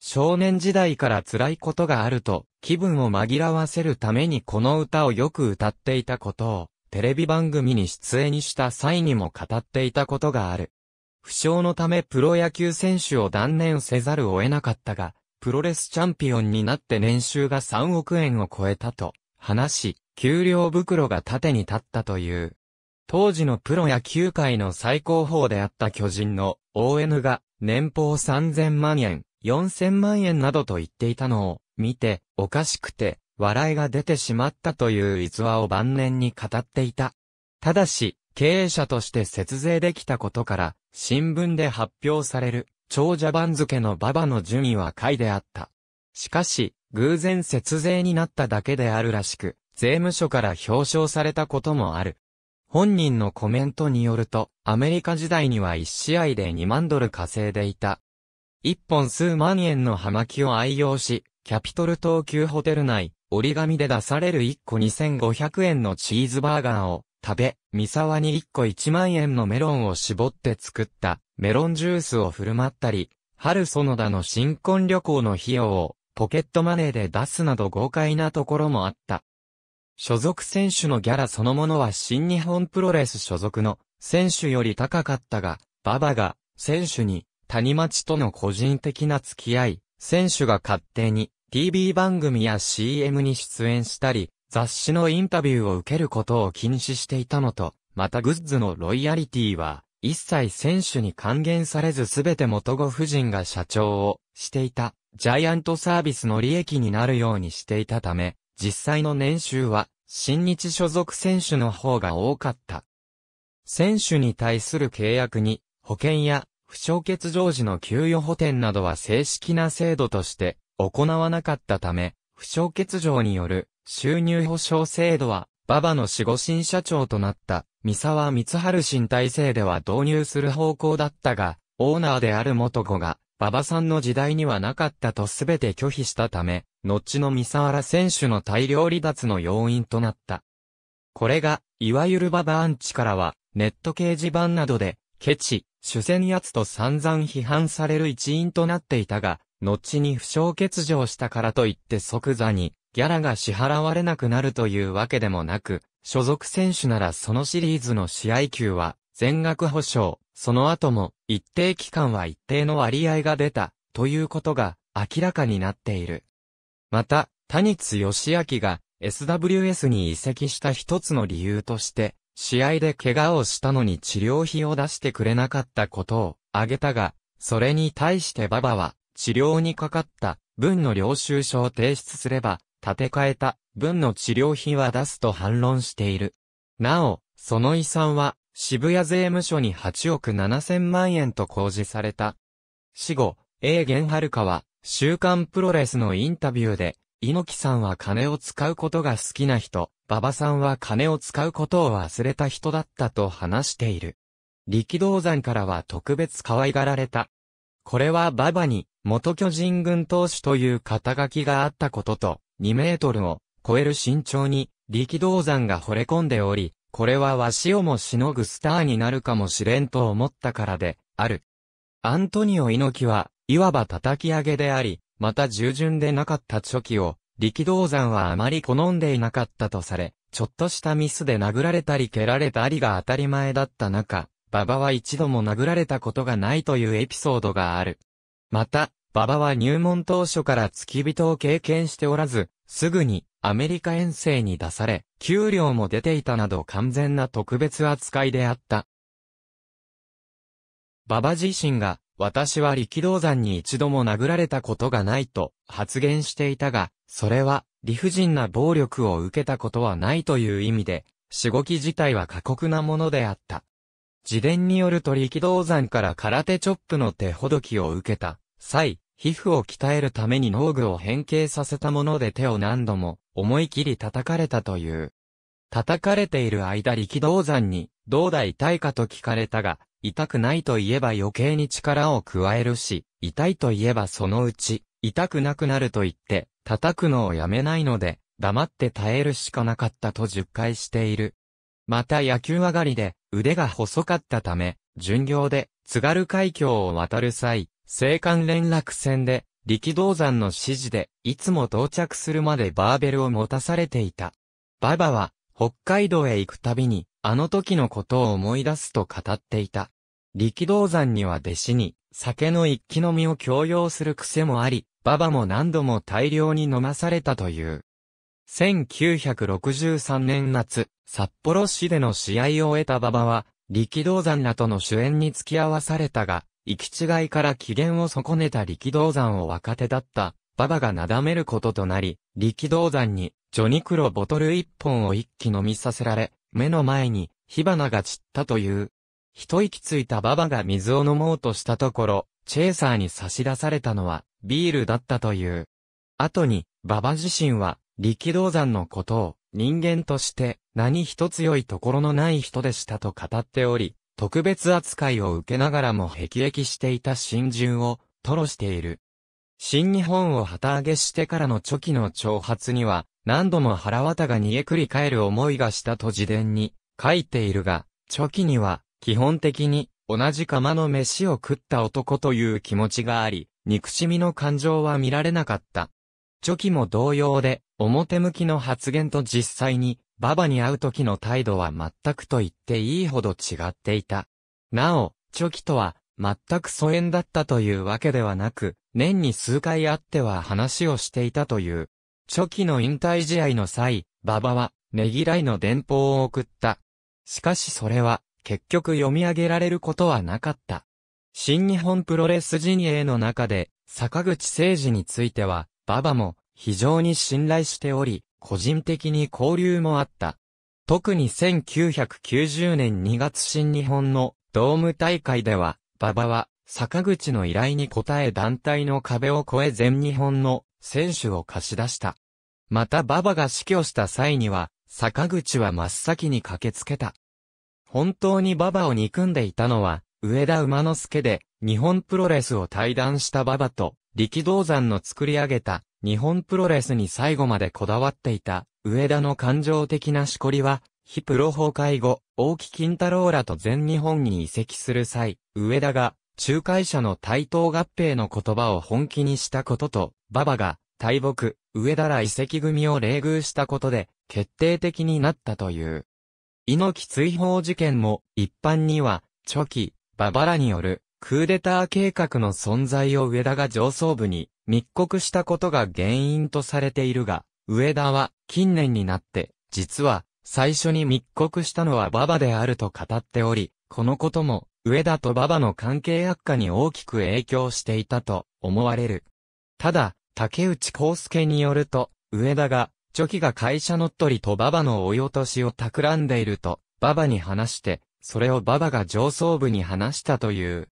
少年時代から辛いことがあると、気分を紛らわせるためにこの歌をよく歌っていたことを、テレビ番組に出演した際にも語っていたことがある。負傷のためプロ野球選手を断念せざるを得なかったが、プロレスチャンピオンになって年収が3億円を超えたと話し、給料袋が縦に立ったという。当時のプロ野球界の最高峰であった巨人の ON が年俸3000万円、4000万円などと言っていたのを見ておかしくて笑いが出てしまったという逸話を晩年に語っていた。ただし、経営者として節税できたことから新聞で発表される、長者番付の馬場の順位は下位であった。しかし、偶然節税になっただけであるらしく、税務署から表彰されたこともある。本人のコメントによると、アメリカ時代には1試合で2万ドル稼いでいた。1本数万円の葉巻を愛用し、キャピトル東急ホテル内、折り紙で出される1個2500円のチーズバーガーを、食べ、三沢に1個1万円のメロンを絞って作ったメロンジュースを振る舞ったり、春園田の新婚旅行の費用をポケットマネーで出すなど豪快なところもあった。所属選手のギャラそのものは新日本プロレス所属の選手より高かったが、馬場が選手に谷町との個人的な付き合い、選手が勝手に TV 番組や CM に出演したり、雑誌のインタビューを受けることを禁止していたのと、またグッズのロイヤリティは、一切選手に還元されずすべて元ご夫人が社長をしていた、ジャイアントサービスの利益になるようにしていたため、実際の年収は、新日所属選手の方が多かった。選手に対する契約に、保険や、不償欠常時の給与補填などは正式な制度として行わなかったため、不償欠場による収入保障制度は、馬場の守護新社長となった、三沢光春新体制では導入する方向だったが、オーナーである元子が、馬場さんの時代にはなかったとすべて拒否したため、後の三沢選手の大量離脱の要因となった。これが、いわゆる馬場アンチからは、ネット掲示板などで、ケチ、主戦奴と散々批判される一因となっていたが、後に負傷欠場したからといって即座に、ギャラが支払われなくなるというわけでもなく、所属選手ならそのシリーズの試合級は全額保証、その後も一定期間は一定の割合が出たということが明らかになっている。また、谷津義明が SWS に移籍した一つの理由として、試合で怪我をしたのに治療費を出してくれなかったことを挙げたが、それに対して馬場は治療にかかった分の領収書を提出すれば建て替えた、分の治療費は出すと反論している。なお、その遺産は、渋谷税務署に8億7千万円と公示された。死後、A 源遥は、週刊プロレスのインタビューで、猪木さんは金を使うことが好きな人、馬場さんは金を使うことを忘れた人だったと話している。力道山からは特別可愛がられた。これは馬場に、元巨人軍投手という肩書きがあったことと、2メートルを超える身長に力道山が惚れ込んでおり、これはわしをもしのぐスターになるかもしれんと思ったからで、ある。アントニオ猪木は、いわば叩き上げであり、また従順でなかったチョキを、力道山はあまり好んでいなかったとされ、ちょっとしたミスで殴られたり蹴られたりが当たり前だった中、馬場は一度も殴られたことがないというエピソードがある。また、馬場は入門当初から付き人を経験しておらず、すぐにアメリカ遠征に出され、給料も出ていたなど完全な特別扱いであった。馬場自身が、私は力道山に一度も殴られたことがないと発言していたが、それは理不尽な暴力を受けたことはないという意味で、しごき自体は過酷なものであった。自伝によると力道山から空手チョップの手ほどきを受けた際、皮膚を鍛えるために農具を変形させたもので手を何度も思い切り叩かれたという。叩かれている間力道山に、どうだ痛いかと聞かれたが、痛くないと言えば余計に力を加えるし、痛いと言えばそのうち、痛くなくなると言って、叩くのをやめないので、黙って耐えるしかなかったと10回している。また野球上がりで、腕が細かったため、巡業で、津軽海峡を渡る際、青函連絡船で、力道山の指示で、いつも到着するまでバーベルを持たされていた。ババは、北海道へ行くたびに、あの時のことを思い出すと語っていた。力道山には弟子に、酒の一気飲みを強要する癖もあり、ババも何度も大量に飲まされたという。1963年夏、札幌市での試合を終えた馬場は、力道山らとの主演に付き合わされたが、行き違いから機嫌を損ねた力道山を若手だった、馬場がなだめることとなり、力道山に、ジョニクロボトル一本を一気飲みさせられ、目の前に、火花が散ったという。一息ついた馬場が水を飲もうとしたところ、チェーサーに差し出されたのは、ビールだったという。後に、馬場自身は、力道山のことを、人間として、何一つ良いところのない人でしたと語っており、特別扱いを受けながらも辟易していた新人を、吐露している。新日本を旗揚げしてからの初期の挑発には、何度も腹渡が煮えくり返る思いがしたと自伝に書いているが、初期には、基本的に、同じ釜の飯を食った男という気持ちがあり、憎しみの感情は見られなかった。初期も同様で、表向きの発言と実際に、ババに会う時の態度は全くと言っていいほど違っていた。なお、チョキとは、全く疎遠だったというわけではなく、年に数回会っては話をしていたという。チョキの引退試合の際、ババは、ねぎらいの電報を送った。しかしそれは、結局読み上げられることはなかった。新日本プロレス陣営の中で、坂口誠二については、ババも、非常に信頼しており、個人的に交流もあった。特に1990年2月新日本のドーム大会では、馬場は坂口の依頼に応え団体の壁を越え全日本の選手を貸し出した。また馬場が死去した際には、坂口は真っ先に駆けつけた。本当に馬場を憎んでいたのは、上田馬之助で、日本プロレスを退団した馬場と、力道山の作り上げた、日本プロレスに最後までこだわっていた、上田の感情的なしこりは、非プロ崩壊後、大木金太郎らと全日本に移籍する際、上田が、仲介者の対等合併の言葉を本気にしたことと、馬場が、大木、上田ら移籍組を冷遇したことで、決定的になったという。猪木追放事件も、一般には、チョキ、ババラによる、クーデター計画の存在を上田が上層部に密告したことが原因とされているが、上田は近年になって、実は最初に密告したのは馬場であると語っており、このことも上田と馬場の関係悪化に大きく影響していたと思われる。ただ、竹内康介によると、上田が、チョキが会社乗っ取りと馬場の追い落としを企んでいると、馬場に話して、それを馬場が上層部に話したという。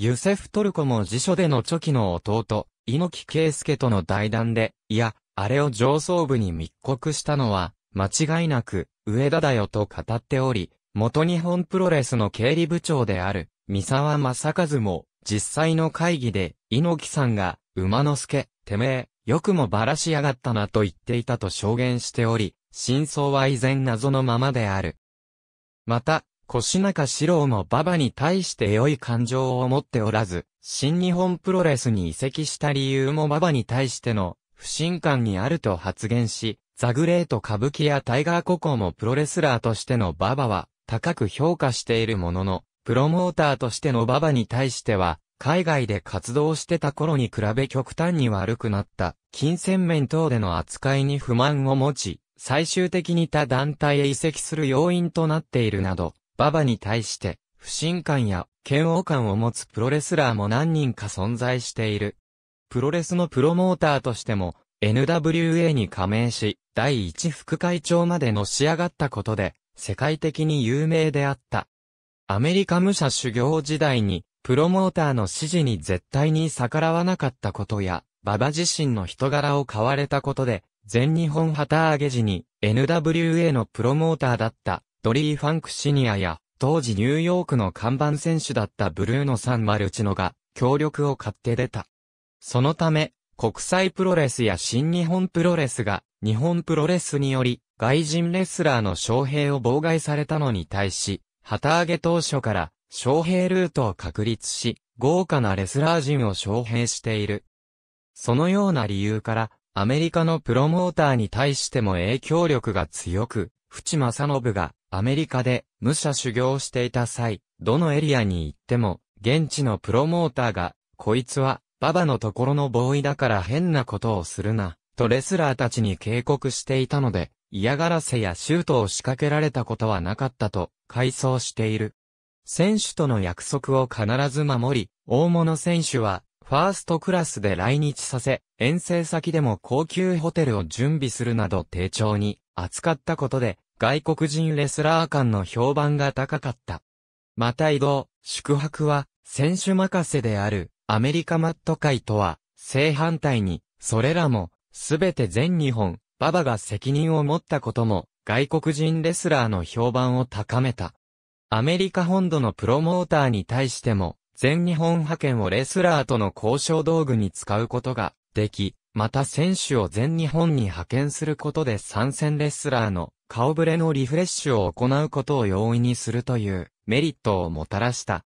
ユセフ・トルコも辞書でのチョキの弟、猪木圭介との対談で、いや、あれを上層部に密告したのは、間違いなく、上田だよと語っており、元日本プロレスの経理部長である、三沢正和も、実際の会議で、猪木さんが、馬之助、てめえ、よくもばらしやがったなと言っていたと証言しており、真相は依然謎のままである。また、腰中四郎も馬場に対して良い感情を持っておらず、新日本プロレスに移籍した理由も馬場に対しての不信感にあると発言し、ザグレート歌舞伎やタイガーココもプロレスラーとしての馬場は高く評価しているものの、プロモーターとしての馬場に対しては、海外で活動してた頃に比べ極端に悪くなった、金銭面等での扱いに不満を持ち、最終的に他団体へ移籍する要因となっているなど、馬場に対して、不信感や嫌悪感を持つプロレスラーも何人か存在している。プロレスのプロモーターとしても、NWA に加盟し、第一副会長までのし上がったことで、世界的に有名であった。アメリカ武者修行時代に、プロモーターの指示に絶対に逆らわなかったことや、馬場自身の人柄を買われたことで、全日本旗揚げ時に NWA のプロモーターだったドリー・ファンクシニアや、当時ニューヨークの看板選手だったブルーノ・サン・マルチノが、協力を買って出た。そのため、国際プロレスや新日本プロレスが、日本プロレスにより、外人レスラーの招聘を妨害されたのに対し、旗揚げ当初から、招聘ルートを確立し、豪華なレスラー陣を招聘している。そのような理由から、アメリカのプロモーターに対しても影響力が強く、淵正信がアメリカで武者修行していた際、どのエリアに行っても、現地のプロモーターが、こいつは、ババのところのボーイだから変なことをするな、とレスラーたちに警告していたので、嫌がらせやシュートを仕掛けられたことはなかったと、回想している。選手との約束を必ず守り、大物選手は、ファーストクラスで来日させ、遠征先でも高級ホテルを準備するなど丁重に扱ったことで、外国人レスラー間の評判が高かった。また移動、宿泊は、選手任せである、アメリカマット界とは、正反対に、それらも、すべて全日本、馬場が責任を持ったことも、外国人レスラーの評判を高めた。アメリカ本土のプロモーターに対しても、全日本派遣をレスラーとの交渉道具に使うことができ、また選手を全日本に派遣することで参戦レスラーの顔ぶれのリフレッシュを行うことを容易にするというメリットをもたらした。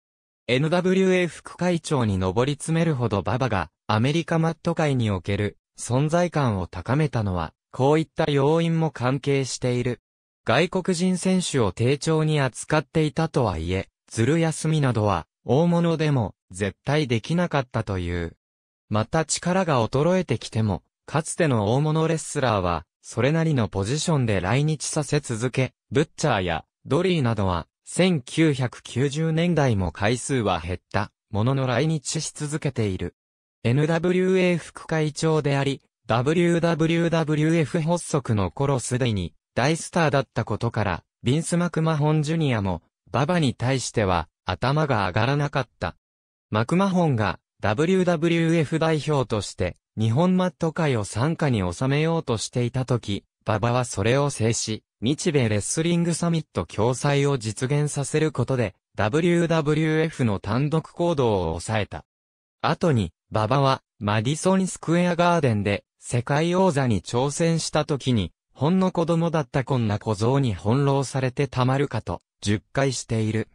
NWA 副会長に上り詰めるほど馬場がアメリカマット界における存在感を高めたのは、こういった要因も関係している。外国人選手を丁重に扱っていたとはいえ、ずる休みなどは大物でも絶対できなかったという。また力が衰えてきても、かつての大物レスラーは、それなりのポジションで来日させ続け、ブッチャーやドリーなどは、1990年代も回数は減った、ものの来日し続けている。NWA 副会長であり、WWWF 発足の頃すでに大スターだったことから、ビンス・マクマホン・ジュニアも、ババに対しては、頭が上がらなかった。マクマホンが WWF 代表として日本マット界を参加に収めようとしていた時、馬場はそれを制し、日米レスリングサミット共催を実現させることで、WWF の単独行動を抑えた。後に、馬場は、マディソンスクエアガーデンで、世界王座に挑戦した時に、ほんの子供だったこんな小僧に翻弄されてたまるかと、10回している。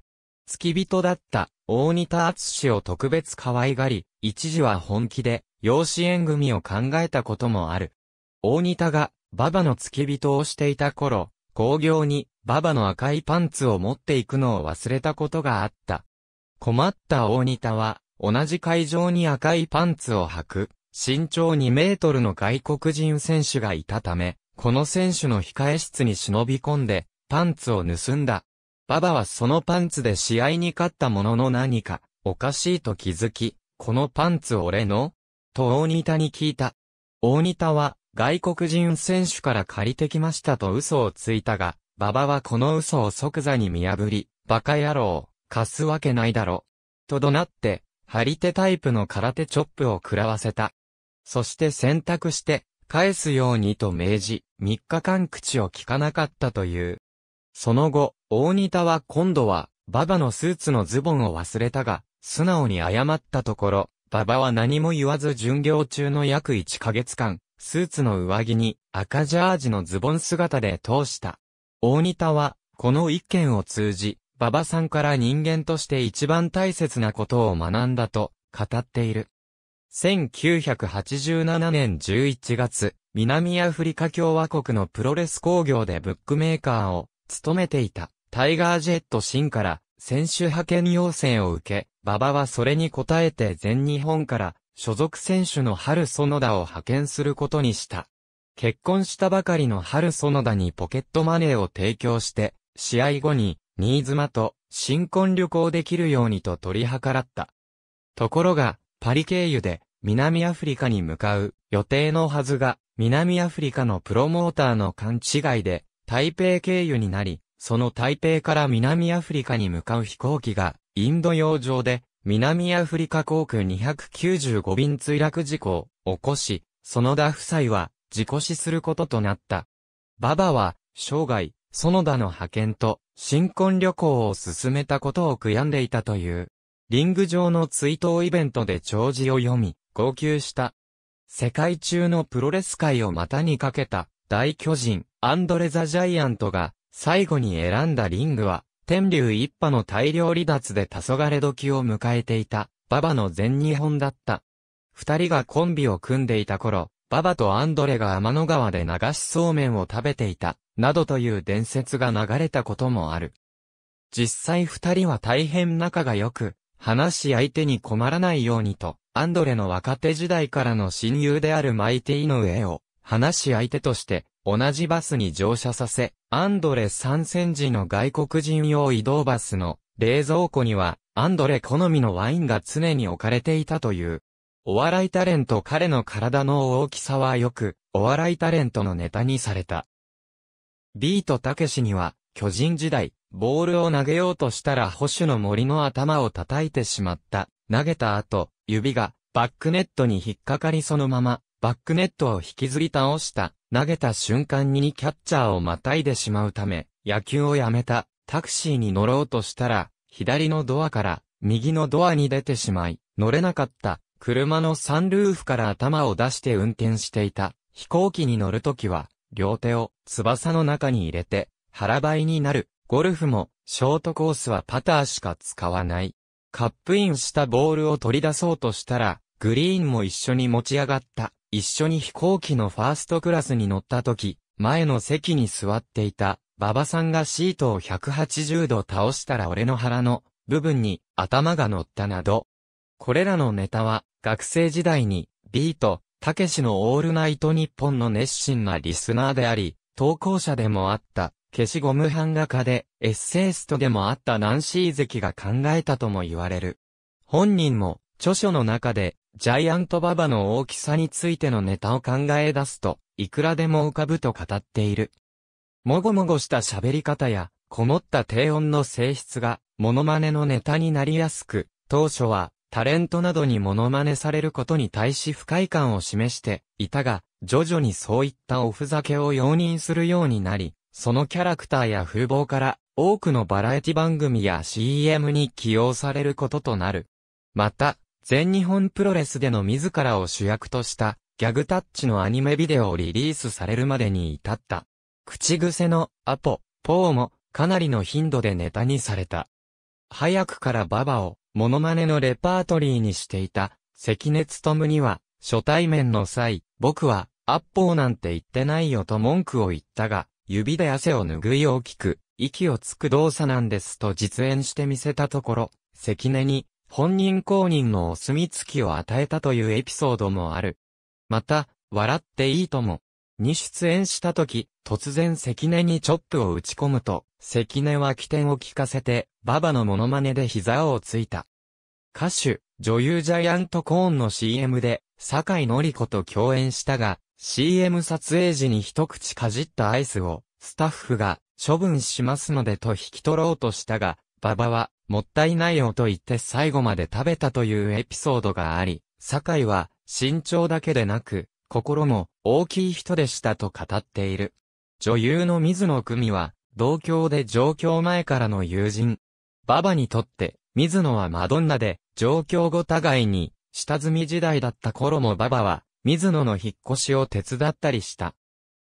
付き人だった大仁田厚氏を特別可愛がり、一時は本気で養子縁組を考えたこともある。大仁田が馬場の付き人をしていた頃、工業に馬場の赤いパンツを持っていくのを忘れたことがあった。困った大仁田は、同じ会場に赤いパンツを履く、身長2メートルの外国人選手がいたため、この選手の控え室に忍び込んで、パンツを盗んだ。ババはそのパンツで試合に勝ったものの何か、おかしいと気づき、このパンツ俺のと大仁田に聞いた。大仁田は、外国人選手から借りてきましたと嘘をついたが、ババはこの嘘を即座に見破り、バカ野郎、貸すわけないだろ。と怒鳴って、張り手タイプの空手チョップを食らわせた。そして選択して、返すようにと命じ、3日間口を聞かなかったという。その後、大仁田は今度は、馬場のスーツのズボンを忘れたが、素直に謝ったところ、馬場は何も言わず巡業中の約1ヶ月間、スーツの上着に赤ジャージのズボン姿で通した。大仁田は、この一件を通じ、馬場さんから人間として一番大切なことを学んだと語っている。1987年11月、南アフリカ共和国のプロレス工業でブックメーカーを勤めていたタイガージェットシンから選手派遣要請を受け、馬場はそれに応えて全日本から所属選手の春園田を派遣することにした。結婚したばかりの春園田にポケットマネーを提供して、試合後に新妻と新婚旅行できるようにと取り計らった。ところが、パリ経由で南アフリカに向かう予定のはずが、南アフリカのプロモーターの勘違いで、台北経由になり、その台北から南アフリカに向かう飛行機が、インド洋上で、南アフリカ航空295便墜落事故を起こし、園田夫妻は、事故死することとなった。馬場は、生涯、園田の派遣と、新婚旅行を進めたことを悔やんでいたという、リング上の追悼イベントで弔辞を読み、号泣した。世界中のプロレス界を股にかけた、大巨人、アンドレ・ザ・ジャイアントが、最後に選んだリングは、天竜一派の大量離脱で黄昏時を迎えていた、馬場の全日本だった。二人がコンビを組んでいた頃、馬場とアンドレが天の川で流しそうめんを食べていた、などという伝説が流れたこともある。実際二人は大変仲が良く、話し相手に困らないようにと、アンドレの若手時代からの親友であるマイティの絵を、話し相手として、同じバスに乗車させ、アンドレ参戦時の外国人用移動バスの冷蔵庫には、アンドレ好みのワインが常に置かれていたという。お笑いタレント彼の体の大きさはよく、お笑いタレントのネタにされた。ビートたけしには、巨人時代、ボールを投げようとしたら保守の森の頭を叩いてしまった。投げた後、指が、バックネットに引っかかりそのまま、バックネットを引きずり倒した、投げた瞬間にキャッチャーをまたいでしまうため、野球をやめた、タクシーに乗ろうとしたら、左のドアから、右のドアに出てしまい、乗れなかった、車のサンルーフから頭を出して運転していた、飛行機に乗るときは、両手を翼の中に入れて、腹ばいになる、ゴルフも、ショートコースはパターしか使わない。カップインしたボールを取り出そうとしたら、グリーンも一緒に持ち上がった。一緒に飛行機のファーストクラスに乗った時、前の席に座っていた、馬場さんがシートを180度倒したら俺の腹の部分に頭が乗ったなど。これらのネタは、学生時代に、ビート、たけしのオールナイト日本の熱心なリスナーであり、投稿者でもあった、消しゴム版画家で、エッセイストでもあったナンシー関が考えたとも言われる。本人も、著書の中で、ジャイアントババの大きさについてのネタを考え出すと、いくらでも浮かぶと語っている。もごもごした喋り方や、こもった低音の性質が、モノマネのネタになりやすく、当初は、タレントなどにモノマネされることに対し不快感を示していたが、徐々にそういったおふざけを容認するようになり、そのキャラクターや風貌から多くのバラエティ番組や CM に起用されることとなる。また、全日本プロレスでの自らを主役としたギャグタッチのアニメビデオをリリースされるまでに至った。口癖のアポ、ポーもかなりの頻度でネタにされた。早くからババをモノマネのレパートリーにしていた関根勤には初対面の際、僕はアッポーなんて言ってないよと文句を言ったが、指で汗を拭い大きく、息をつく動作なんですと実演してみせたところ、関根に、本人公認のお墨付きを与えたというエピソードもある。また、笑っていいとも、に出演した時、突然関根にチョップを打ち込むと、関根は起点を聞かせて、馬場のモノマネで膝をついた。歌手、女優ジャイアントコーンの CM で、酒井紀子と共演したが、CM 撮影時に一口かじったアイスを、スタッフが、処分しますのでと引き取ろうとしたが、馬場は、もったいないよと言って最後まで食べたというエピソードがあり、酒井は身長だけでなく、心も大きい人でしたと語っている。女優の水野久美は、同郷で上京前からの友人。馬場にとって、水野はマドンナで、上京後互いに、下積み時代だった頃も馬場は、水野の引っ越しを手伝ったりした。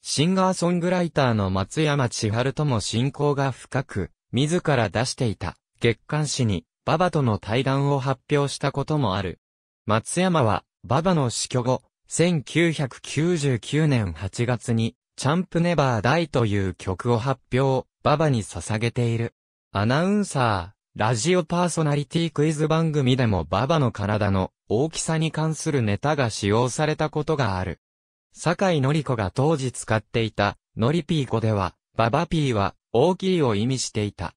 シンガーソングライターの松山千春とも親交が深く、自ら出していた。月刊誌に、馬場との対談を発表したこともある。松山は、馬場の死去後、1999年8月に、チャンプネバーダイという曲を発表、馬場に捧げている。アナウンサー、ラジオパーソナリティクイズ番組でも馬場の体の大きさに関するネタが使用されたことがある。酒井のり子が当時使っていた、のりピーコでは、ババピーは、大きいを意味していた。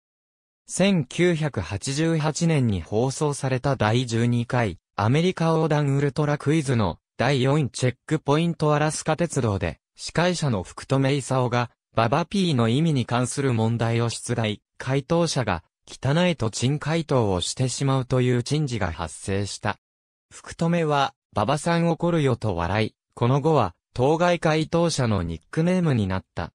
1988年に放送された第12回、アメリカ横断ウルトラクイズの第4チェックポイントアラスカ鉄道で、司会者の福留勲が、ババピーの意味に関する問題を出題、回答者が、汚いと陳回答をしてしまうという珍事が発生した。福留は、ババさん怒るよと笑い、この後は、当該回答者のニックネームになった。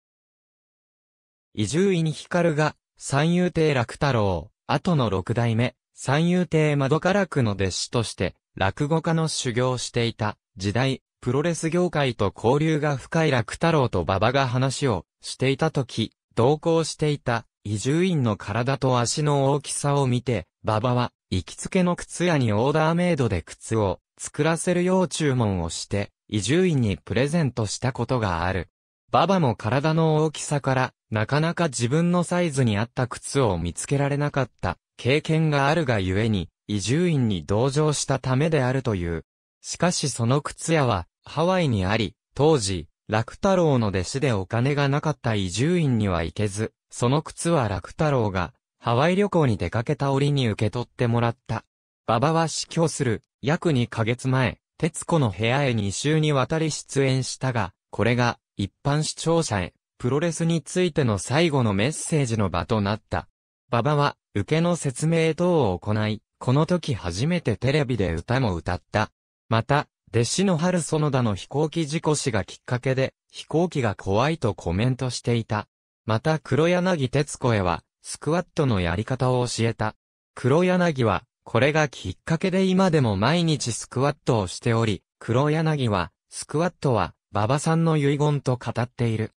伊集院光が、三遊亭楽太郎、後の六代目、三遊亭窓から楽の弟子として、落語家の修行していた時代、プロレス業界と交流が深い楽太郎と馬場が話をしていた時、同行していた移住院の体と足の大きさを見て、馬場は行きつけの靴屋にオーダーメイドで靴を作らせるよう注文をして、移住院にプレゼントしたことがある。ババも体の大きさからなかなか自分のサイズに合った靴を見つけられなかった経験があるがゆえに移住院に同乗したためであるという。しかしその靴屋はハワイにあり、当時、楽太郎の弟子でお金がなかった移住院には行けず、その靴は楽太郎がハワイ旅行に出かけた折に受け取ってもらった。ババは死去する約2ヶ月前、徹子の部屋へ2週にわたり出演したが、これが一般視聴者へ、プロレスについての最後のメッセージの場となった。馬場は、受けの説明等を行い、この時初めてテレビで歌も歌った。また、弟子の春園田の飛行機事故死がきっかけで、飛行機が怖いとコメントしていた。また黒柳徹子へは、スクワットのやり方を教えた。黒柳は、これがきっかけで今でも毎日スクワットをしており、黒柳は、スクワットは、馬場さんの遺言と語っている。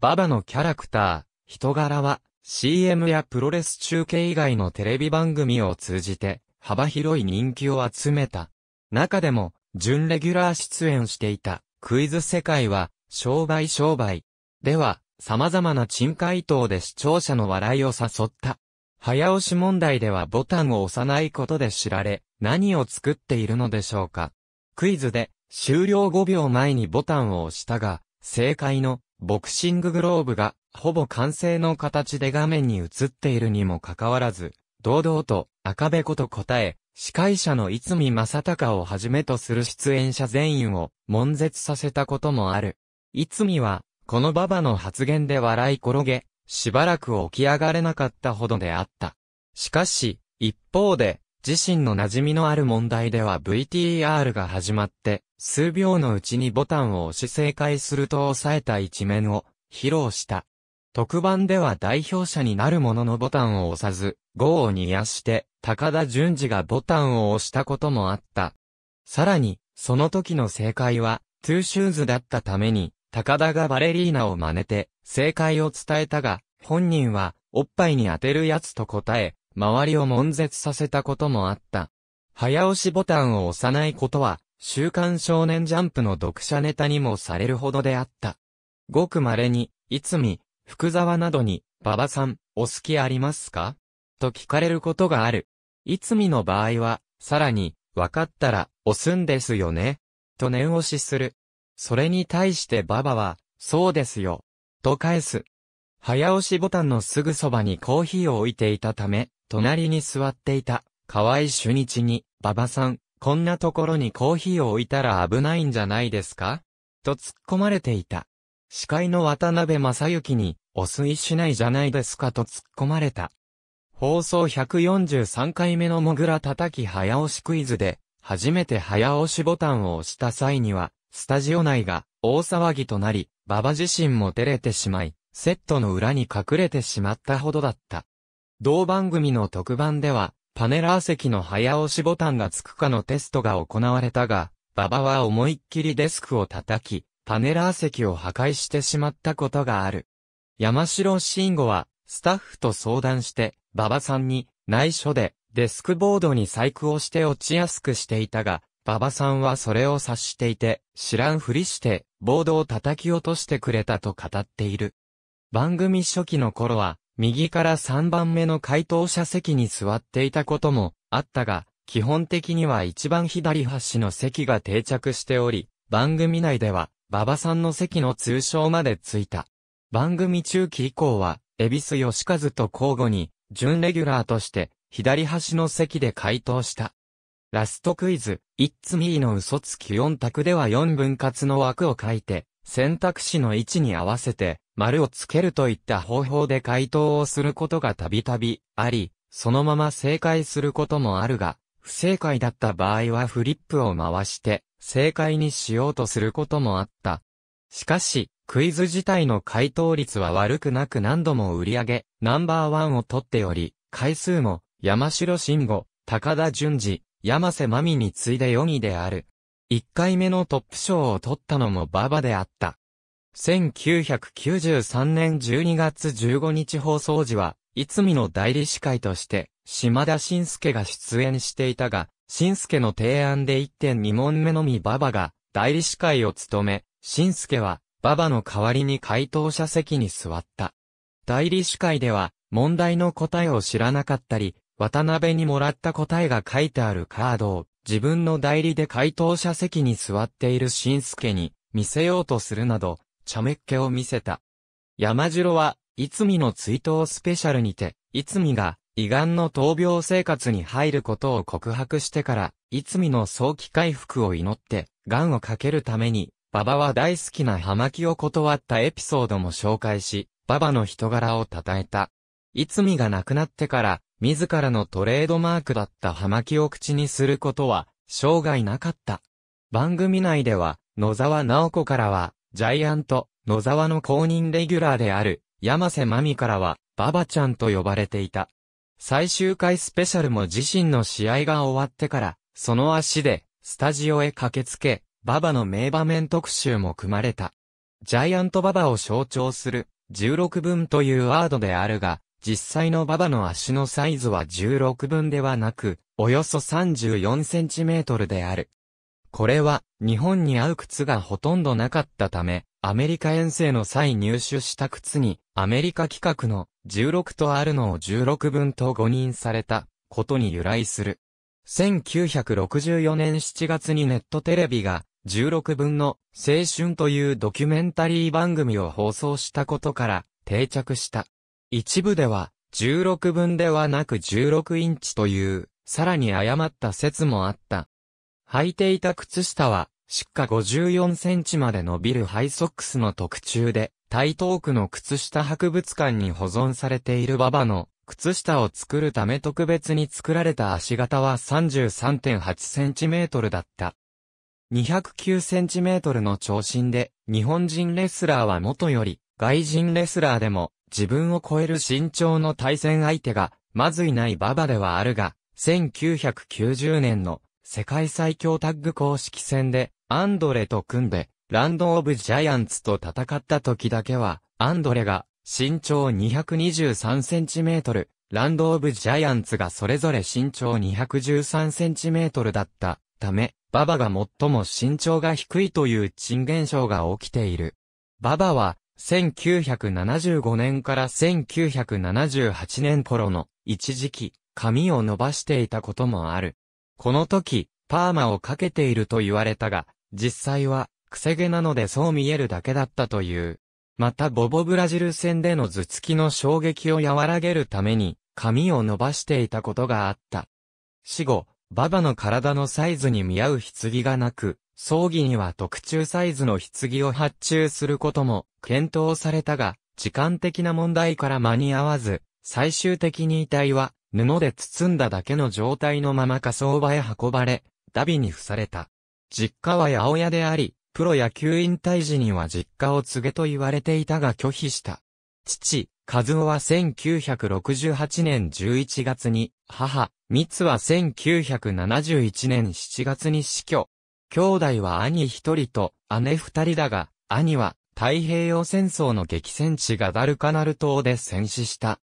馬場のキャラクター、人柄は、CM やプロレス中継以外のテレビ番組を通じて、幅広い人気を集めた。中でも、準レギュラー出演していた、クイズ世界は、商売商売。では、様々な珍回答で視聴者の笑いを誘った。早押し問題ではボタンを押さないことで知られ、何を作っているのでしょうか。クイズで、終了5秒前にボタンを押したが、正解のボクシンググローブがほぼ完成の形で画面に映っているにもかかわらず、堂々と赤べこと答え、司会者の逸見正隆をはじめとする出演者全員を悶絶させたこともある。逸見は、この馬場の発言で笑い転げ、しばらく起き上がれなかったほどであった。しかし、一方で、自身の馴染みのある問題では VTR が始まって、数秒のうちにボタンを押し正解すると押さえた一面を披露した。特番では代表者になるもののボタンを押さず、ーを煮やして、高田淳二がボタンを押したこともあった。さらに、その時の正解は、トゥーシューズだったために、高田がバレリーナを真似て、正解を伝えたが、本人は、おっぱいに当てるやつと答え、周りを悶絶させたこともあった。早押しボタンを押さないことは、週刊少年ジャンプの読者ネタにもされるほどであった。ごく稀に、いつみ、福沢などに、馬場さん、お好きありますかと聞かれることがある。いつみの場合は、さらに、わかったら、押すんですよね。と念押しする。それに対して馬場は、そうですよ。と返す。早押しボタンのすぐそばにコーヒーを置いていたため、隣に座っていた、河合主日に、馬場さん、こんなところにコーヒーを置いたら危ないんじゃないですかと突っ込まれていた。司会の渡辺正幸に、お吸いしないじゃないですかと突っ込まれた。放送143回目のモグラ叩き早押しクイズで、初めて早押しボタンを押した際には、スタジオ内が大騒ぎとなり、馬場自身も照れてしまい、セットの裏に隠れてしまったほどだった。同番組の特番では、パネラー席の早押しボタンがつくかのテストが行われたが、馬場は思いっきりデスクを叩き、パネラー席を破壊してしまったことがある。山城慎吾は、スタッフと相談して、馬場さんに、内緒で、デスクボードに細工をして落ちやすくしていたが、馬場さんはそれを察していて、知らんふりして、ボードを叩き落としてくれたと語っている。番組初期の頃は、右から3番目の回答者席に座っていたこともあったが、基本的には一番左端の席が定着しており、番組内では、馬場さんの席の通称までついた。番組中期以降は、恵比寿義和と交互に、準レギュラーとして、左端の席で回答した。ラストクイズ、It's m ーの嘘つき4択では4分割の枠を書いて、選択肢の位置に合わせて、丸をつけるといった方法で回答をすることがたびたびあり、そのまま正解することもあるが、不正解だった場合はフリップを回して、正解にしようとすることもあった。しかし、クイズ自体の回答率は悪くなく何度も売り上げ、ナンバーワンを取っており、回数も、山城慎吾、高田淳二、山瀬まみに次いで4位である。1回目のトップ賞を取ったのもババであった。1993年12月15日放送時は、いつみの代理司会として、島田晋介が出演していたが、晋介の提案で1.2問目のみババが代理司会を務め、晋介はババの代わりに回答者席に座った。代理司会では、問題の答えを知らなかったり、渡辺にもらった答えが書いてあるカードを自分の代理で回答者席に座っている新助に見せようとするなど、茶目っ気を見せた。山城は、いつみの追悼スペシャルにて、いつみが、胃がんの闘病生活に入ることを告白してから、いつみの早期回復を祈って、癌をかけるために、馬場は大好きな葉巻を断ったエピソードも紹介し、馬場の人柄を称えた。いつみが亡くなってから、自らのトレードマークだった葉巻を口にすることは、生涯なかった。番組内では、野沢直子からは、ジャイアント、野沢の公認レギュラーである、山瀬まみからは、ババちゃんと呼ばれていた。最終回スペシャルも自身の試合が終わってから、その足で、スタジオへ駆けつけ、ババの名場面特集も組まれた。ジャイアントババを象徴する、16分というワードであるが、実際のババの足のサイズは16分ではなく、およそ34センチメートルである。これは、日本に合う靴がほとんどなかったため、アメリカ遠征の際入手した靴に、アメリカ規格の16とあるのを16分と誤認されたことに由来する。1964年7月にネットテレビが16分の青春というドキュメンタリー番組を放送したことから定着した。一部では、16分ではなく16インチという、さらに誤った説もあった。履いていた靴下は、出荷54センチまで伸びるハイソックスの特注で、台東区の靴下博物館に保存されている馬場の靴下を作るため特別に作られた足型は 33.8cm だった。209cm の長身で、日本人レスラーは元より外人レスラーでも自分を超える身長の対戦相手がまずいないババではあるが、1990年の世界最強タッグ公式戦でアンドレと組んでランド・オブ・ジャイアンツと戦った時だけはアンドレが身長223センチメートル、ランド・オブ・ジャイアンツがそれぞれ身長213センチメートルだったため、ババが最も身長が低いという陳現象が起きている。ババは1975年から1978年頃の一時期、髪を伸ばしていたこともある。この時、パーマをかけていると言われたが、実際は、癖毛なのでそう見えるだけだったという。またボボブラジル戦での頭突きの衝撃を和らげるために、髪を伸ばしていたことがあった。死後、ババの体のサイズに見合う棺がなく、葬儀には特注サイズの棺を発注することも検討されたが、時間的な問題から間に合わず、最終的に遺体は布で包んだだけの状態のまま火葬場へ運ばれ、ダビに付された。実家は八百屋であり、プロ野球引退時には実家を告げと言われていたが拒否した。父、和夫は1968年11月に、母、三つは1971年7月に死去。兄弟は兄一人と姉二人だが、兄は太平洋戦争の激戦地ガダルカナル島で戦死した。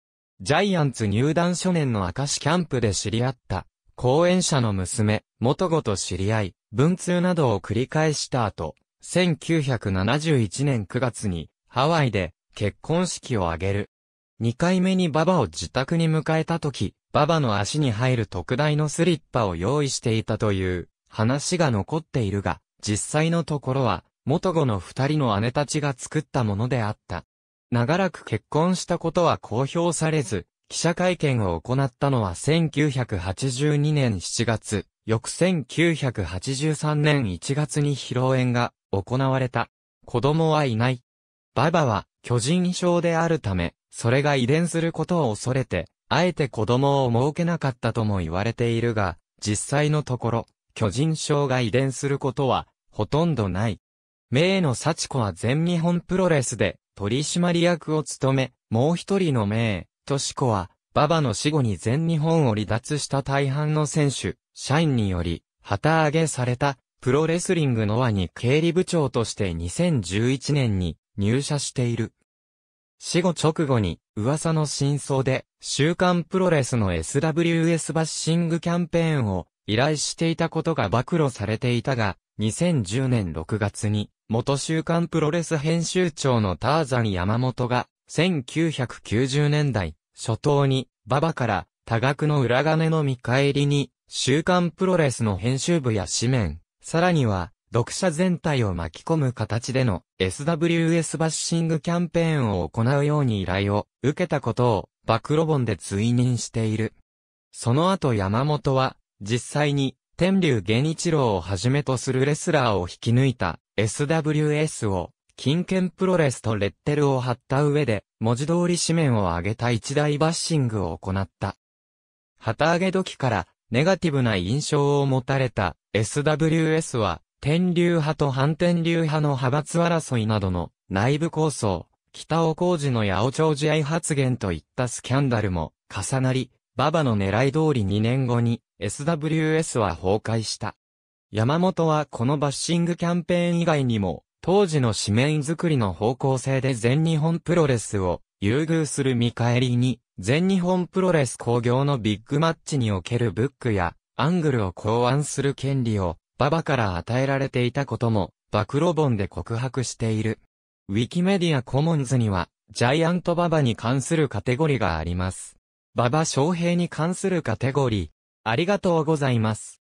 ジャイアンツ入団初年の明石キャンプで知り合った、講演者の娘、元子と知り合い、文通などを繰り返した後、1971年9月に、ハワイで結婚式を挙げる。2回目にババを自宅に迎えた時、ババの足に入る特大のスリッパを用意していたという。話が残っているが、実際のところは、元子の二人の姉たちが作ったものであった。長らく結婚したことは公表されず、記者会見を行ったのは1982年7月、翌1983年1月に披露宴が行われた。子供はいない。ババは巨人症であるため、それが遺伝することを恐れて、あえて子供を設けなかったとも言われているが、実際のところ、巨人症が遺伝することは、ほとんどない。名の幸子は全日本プロレスで取締役を務め、もう一人の名、敏子は、馬場の死後に全日本を離脱した大半の選手、社員により、旗揚げされた、プロレスリングの輪に経理部長として2011年に入社している。死後直後に、噂の真相で、週刊プロレスの SWS バッシングキャンペーンを依頼していたことが暴露されていたが、2010年6月に、元週刊プロレス編集長のターザン山本が、1990年代、初頭に、馬場から多額の裏金の見返りに、週刊プロレスの編集部や紙面、さらには、読者全体を巻き込む形での SWS バッシングキャンペーンを行うように依頼を受けたことを暴露本で追認している。その後山本は実際に、天竜源一郎をはじめとするレスラーを引き抜いた SWS を、金券プロレスとレッテルを貼った上で、文字通り紙面を上げた一大バッシングを行った。旗揚げ時から、ネガティブな印象を持たれた SWS は、天竜派と反天竜派の派閥争いなどの内部構想、北尾工事の八尾町試合発言といったスキャンダルも重なり、ババの狙い通り2年後に SWS は崩壊した。山本はこのバッシングキャンペーン以外にも、当時の紙面作りの方向性で全日本プロレスを優遇する見返りに、全日本プロレス工業のビッグマッチにおけるブックやアングルを考案する権利をババから与えられていたことも、暴露本で告白している。ウィキメディアコモンズには、ジャイアントババに関するカテゴリがあります。馬場翔平に関するカテゴリー。ありがとうございます。